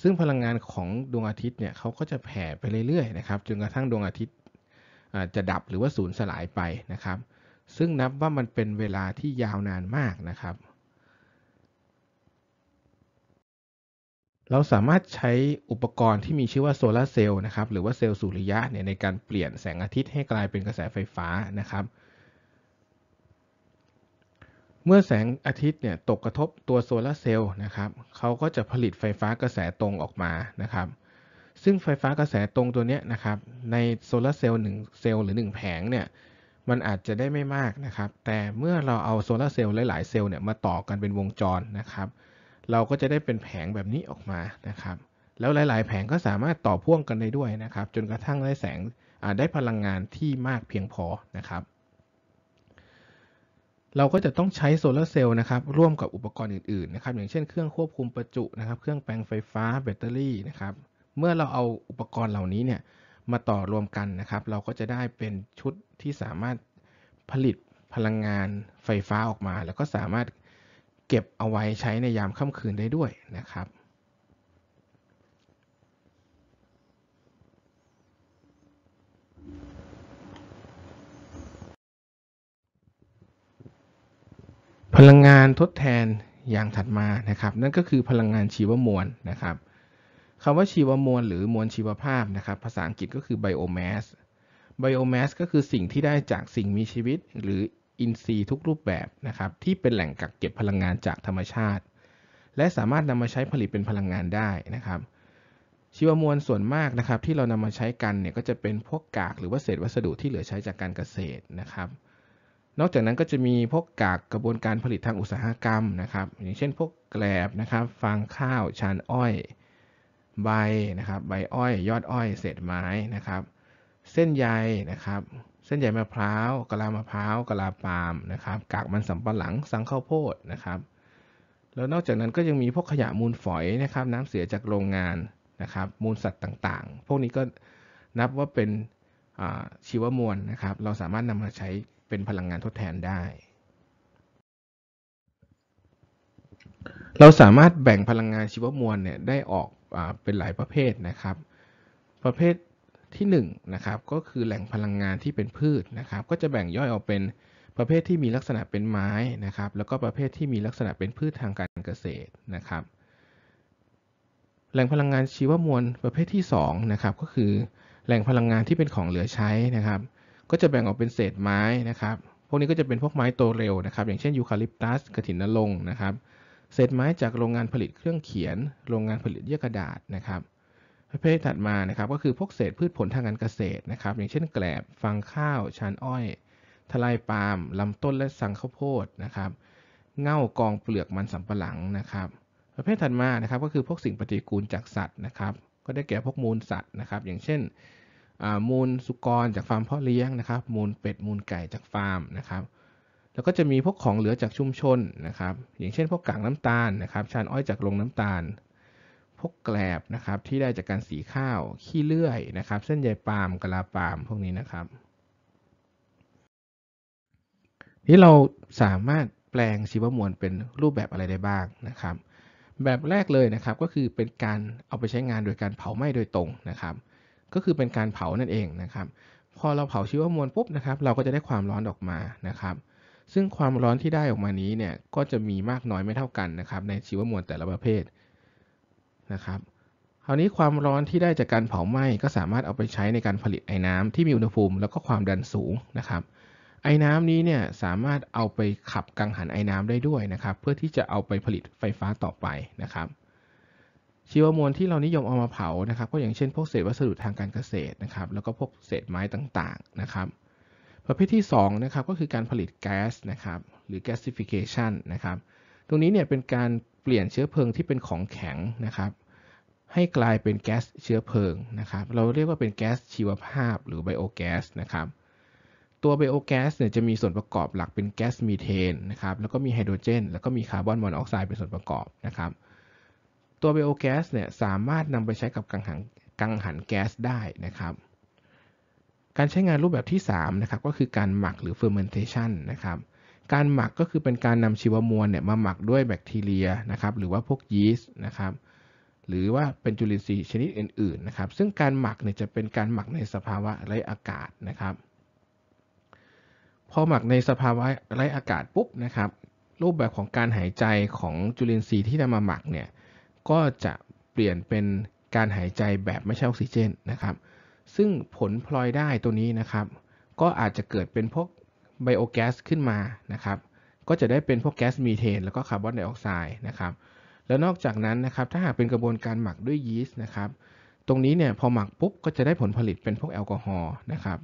[SPEAKER 1] ซึ่งพลังงานของดวงอาทิตย์เนี่ยเขาก็จะแผ่ไปเรื่อยๆนะครับจนกระทั่งดวงอาทิตย์จะดับหรือว่าสูญสลายไปนะครับซึ่งนับว่ามันเป็นเวลาที่ยาวนานมากนะครับ เราสามารถใช้อุปกรณ์ที่มีชื่อว่าโซลาเซลล์นะครับหรือว่าเซลล์สุริยะเนี่ยในการเปลี่ยนแสงอาทิตย์ให้กลายเป็นกระแสไฟฟ้านะครับ เมื่อแสงอาทิตย์เนี่ยตกกระทบตัวโซลาเซลล์นะครับเขาก็จะผลิตไฟฟ้ากระแสตรงออกมานะครับ ซึ่งไฟฟ้ากระแสตรงตัวนี้นะครับในโซลาเซลล์หนึ่งเซลล์หรือ 1 แผงเนี่ยมันอาจจะได้ไม่มากนะครับ แต่เมื่อเราเอาโซลาร์เซลล์หลาย ๆ เซลล์เนี่ยมาต่อกันเป็นวงจรนะครับ เราก็จะได้เป็นแผงแบบนี้ออกมานะครับ แล้วหลายๆ แผงก็สามารถต่อพ่วงกันได้ด้วยนะครับ จนกระทั่งได้แสง ได้พลังงานที่มากเพียงพอ นะครับ เราก็จะต้องใช้โซลาร์เซลล์นะครับ ร่วมกับอุปกรณ์อื่นๆ นะครับ อย่างเช่นเครื่องควบคุมประจุนะครับ เครื่องแปลงไฟฟ้าแบตเตอรี่นะครับ เมื่อเราเอาอุปกรณ์เหล่านี้เนี่ยมาต่อรวมกันนะครับ เราก็จะได้เป็นชุดที่สามารถผลิตพลังงานไฟฟ้าออกมา แล้วก็สามารถเก็บเอาไว้ใช้ในยามค่ำคืนได้ด้วยนะครับ พลังงานทดแทนอย่างถัดมานะครับ นั่นก็คือพลังงานชีวมวลนะครับคำว่าชีวมวลหรือมวลชีวภาพนะครับ ภาษาอังกฤษก็คือ biomass biomass ก็คือสิ่งที่ได้จากสิ่งมีชีวิตหรืออินทรีย์ทุกรูปแบบนะครับที่เป็นแหล่งกักเก็บพลังงานจากธรรมชาติ และสามารถนำมาใช้ผลิตเป็นพลังงานได้นะครับ ชีวมวลส่วนมากนะครับที่เรานำมาใช้กันเนี่ยก็จะเป็นพวกกากหรือว่าเศษวัสดุที่เหลือใช้จากการเกษตรนะครับ นอกจากนั้นก็จะมีพวกกากกระบวนการผลิตทางอุตสาหกรรมนะครับ อย่างเช่น พวกแกลบนะครับฟางข้าวชานอ้อยใบนะครับใบอ้อยยอดอ้อย เศษไม้นะครับเส้นใยนะครับเส้นใยมะพร้าวกะลามะพร้าวกะลาปาล์มนะครับกากมันสำปะหลังสังข้าวโพดนะครับแล้วนอกจากนั้นก็ยังมีพวกขยะมูลฝอยนะครับน้ำเสียจากโรงงานนะครับมูลสัตว์ต่างๆพวกนี้ก็นับว่าเป็นชีวมวลนะครับเราสามารถนำมาใช้เป็นพลังงานทดแทนได้ เราสามารถแบ่งพลังงานชีวมวลเนี่ยได้ออกเป็นหลายประเภทนะครับ ประเภทที่1นะครับก็คือแหล่งพลังงานที่เป็นพืชนะครับ ก็จะแบ่งย่อยออกเป็นประเภทที่มีลักษณะเป็นไม้นะครับ แล้วก็ประเภทที่มีลักษณะเป็นพืชทางการเกษตรนะครับ แหล่งพลังงานชีวมวลประเภทที่2นะครับก็คือ แหล่งพลังงานที่เป็นของเหลือใช้นะครับ ก็จะแบ่งออกเป็นเศษไม้นะครับ พวกนี้ก็จะเป็นพวกไม้โตเร็วนะครับ อย่างเช่นยูคาลิปตัสกระถินนลงนะครับเศษไม้จากโรงงานผลิตเครื่องเขียน โรงงานผลิตเยื่อกระดาษนะครับ ประเภทถัดมานะครับก็คือพวกเศษพืชผลทางการเกษตรนะครับ อย่างเช่นแกลบฟางข้าว ชานอ้อย ทลายปาล์มลำต้นและสังข้าวโพดนะครับ เง่ากองเปลือกมันสำปะหลังนะครับ ประเภทถัดมานะครับ ก็คือพวกสิ่งปฏิกูลจากสัตว์นะครับ ก็ได้แก่พวกมูลสัตว์นะครับ อย่างเช่นมูลสุกรจากฟาร์มเพาะเลี้ยงนะครับ มูลเป็ดมูลไก่จากฟาร์มนะครับแล้วก็จะมีพวกของเหลือจากชุมชนนะครับ อย่างเช่น พวกกากน้ำตาลนะครับ ชานอ้อยจากโรงน้ำตาล พวกแกลบนะครับที่ได้จากการสีข้าว ขี้เลื่อยนะครับ เส้นใยปาล์มกะลาปาล์ม พวกนี้นะครับนี่เราสามารถแปลงชีวมวลเป็นรูปแบบอะไรได้บ้างนะครับ แบบแรกเลยนะครับก็คือเป็นการเอาไปใช้งานโดยการเผาไหม้โดยตรงนะครับ ก็คือเป็นการเผานั่นเองนะครับ พอเราเผาชีวมวลปุ๊บนะครับ เราก็จะได้ความร้อนออกมานะครับซึ่งความร้อนที่ได้ออกมานี้เนี่ยก็จะมีมากน้อยไม่เท่ากันนะครับ ในชีวมวลแต่ละประเภทนะครับคราวนี้ความร้อนที่ได้จากการเผาไหม้ก็สามารถเอาไปใช้ในการผลิตไอ้น้ำที่มีอุณหภูมิ แล้วก็ความดันสูงนะครับ ไอ้น้ำนี้เนี่ยสามารถเอาไปขับกังหันไอ้น้ำได้ด้วยนะครับ เพื่อที่จะเอาไปผลิตไฟฟ้าต่อไปนะครับ ชีวมวลที่เรานิยมเอามาเผานะครับก็อย่างเช่นพวกเศษวัสดุทางการเกษตรนะครับ แล้วก็พวกเศษไม้ต่างๆ นะครับประเภทที่2นะครับก็คือการผลิตแก๊สนะครับหรือ gasification นะครับตรงนี้เนี่ยเป็นการเปลี่ยนเชื้อเพลิงที่เป็นของแข็งนะครับ ให้กลายเป็นแก๊สเชื้อเพลิงนะครับเราเรียกว่าเป็นแก๊สชีวภาพหรือไบโอแก๊สนะครับตัวไบโอแก๊สเนี่ยจะมีส่วนประกอบหลักเป็นแก๊สมีเทนนะครับแล้วก็มีไฮโดรเจนแล้วก็มีคาร์บอนมอนอกไซด์เป็นส่วนประกอบนะครับตัวไบโอแก๊สเนี่ยสามารถนำไปใช้กับกังหันกังหันแก๊สได้นะครับการใช้งานรูปแบบที่ 3 นะครับก็คือการหมักหรือ fermentation นะครับการหมักก็คือเป็นการนำชีวมวลเนี่ยมาหมักด้วยแบคทีเรียนะครับหรือว่าพวกยีสต์นะครับ หรือว่าเป็นจุลินทรีย์ชนิดอื่นๆนะครับซึ่งการหมักเนี่ยจะเป็นการหมักในสภาวะไร้อากาศนะครับ พอหมักในสภาวะไร้อากาศปุ๊บนะครับ รูปแบบของการหายใจของจุลินทรีย์ที่นำมาหมักเนี่ยก็จะเปลี่ยนเป็นการหายใจแบบไม่ใช่ออกซิเจนนะครับซึ่งผลพลอยได้ตัวนี้นะครับก็อาจจะเกิดเป็นพวกไบโอแก๊สขึ้นมานะครับก็จะได้เป็นพวกแก๊สมีเทน แล้วก็คาร์บอนไดออกไซด์นะครับ แล้วนอกจากนั้นนะครับ ถ้าหากเป็นกระบวนการหมักด้วยยีสต์นะครับ ตรงนี้เนี่ยพอหมักปุ๊บก็จะได้ผลผลิตเป็นพวกแอลกอฮอล์นะครับ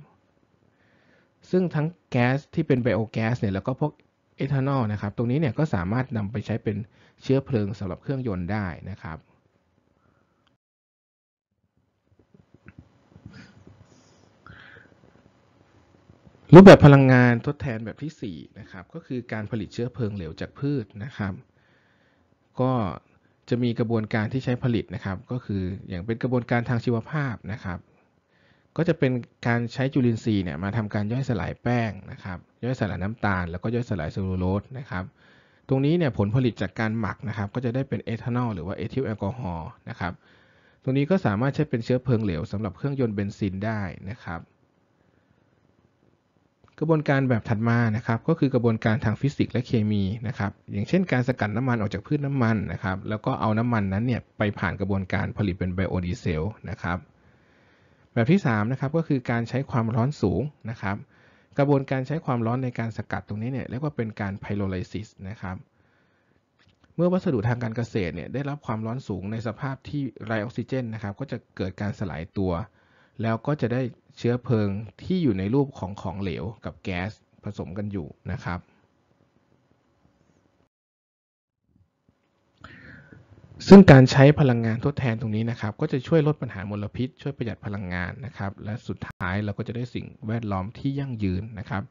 [SPEAKER 1] ซึ่งทั้งแก๊สที่เป็นไบโอแก๊สเนี่ยแล้วก็พวกเอทานอลนะครับตรงนี้เนี่ยก็สามารถนำไปใช้เป็นเชื้อเพลิงสำหรับเครื่องยนต์ได้นะครับรูปแบบพลังงานทดแทนแบบที่ 4 นะครับ ก็คือการผลิตเชื้อเพลิงเหลวจากพืชนะครับ ก็จะมีกระบวนการที่ใช้ผลิตนะครับ ก็คืออย่างเป็นกระบวนการทางชีวภาพนะครับ ก็จะเป็นการใช้จุลินทรีย์เนี่ยมาทำการย่อยสลายแป้งนะครับ ย่อยสลายน้ำตาล แล้วก็ย่อยสลายเซลลูโลสนะครับ ตรงนี้เนี่ยผลผลิตจากการหมักนะครับ ก็จะได้เป็นเอทานอลหรือว่าเอทิลแอลกอฮอล์นะครับ ตรงนี้ก็สามารถใช้เป็นเชื้อเพลิงเหลวสำหรับเครื่องยนต์เบนซินได้นะครับกระบวนการแบบถัดมานะครับ ก็คือกระบวนการทางฟิสิกส์และเคมีนะครับ อย่างเช่นการสกัดน้ำมันออกจากพืชน้ำมันนะครับ แล้วก็เอาน้ำมันนั้นเนี่ยไปผ่านกระบวนการผลิตเป็นไบโอดีเซลนะครับ แบบที่3นะครับก็คือการใช้ความร้อนสูงนะครับกระบวนการใช้ความร้อนในการสกัดตรงนี้เนี่ยเรียกว่าเป็นการไพโรไลซิสนะครับ เมื่อวัสดุทางการเกษตรเนี่ยได้รับความร้อนสูงในสภาพที่ไรออกซิเจนนะครับ ก็จะเกิดการสลายตัว แล้วก็จะได้เชื้อเพลิงที่อยู่ในรูปของของเหลว กับแก๊สผสมกันอยู่นะครับ ซึ่งการใช้พลังงานทดแทนตรงนี้นะครับก็จะช่วยลดปัญหามลพิษช่วยประหยัดพลังงานนะครับ และสุดท้ายเราก็จะได้สิ่งแวดล้อมที่ยั่งยืนนะครับ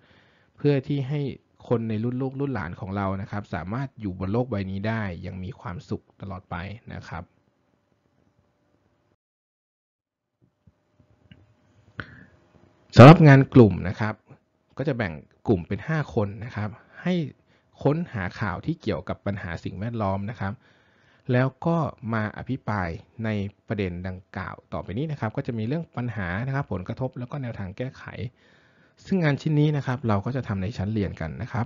[SPEAKER 1] เพื่อที่ให้คนในรุ่นลูกรุ่นหลานของเรานะครับ สามารถอยู่บนโลกใบนี้ได้ยังมีความสุขตลอดไปนะครับสำหรับงานกลุ่มนะครับ ก็จะแบ่งกลุ่มเป็น 5 คนนะครับ ให้ค้นหาข่าวที่เกี่ยวกับปัญหาสิ่งแวดล้อมนะครับ แล้วก็มาอภิปรายในประเด็นดังกล่าวต่อไปนี้นะครับ ก็จะมีเรื่องปัญหานะครับ ผลกระทบแล้วก็แนวทางแก้ไข ซึ่งงานชิ้นนี้นะครับ เราก็จะทำในชั้นเรียนกันนะครับ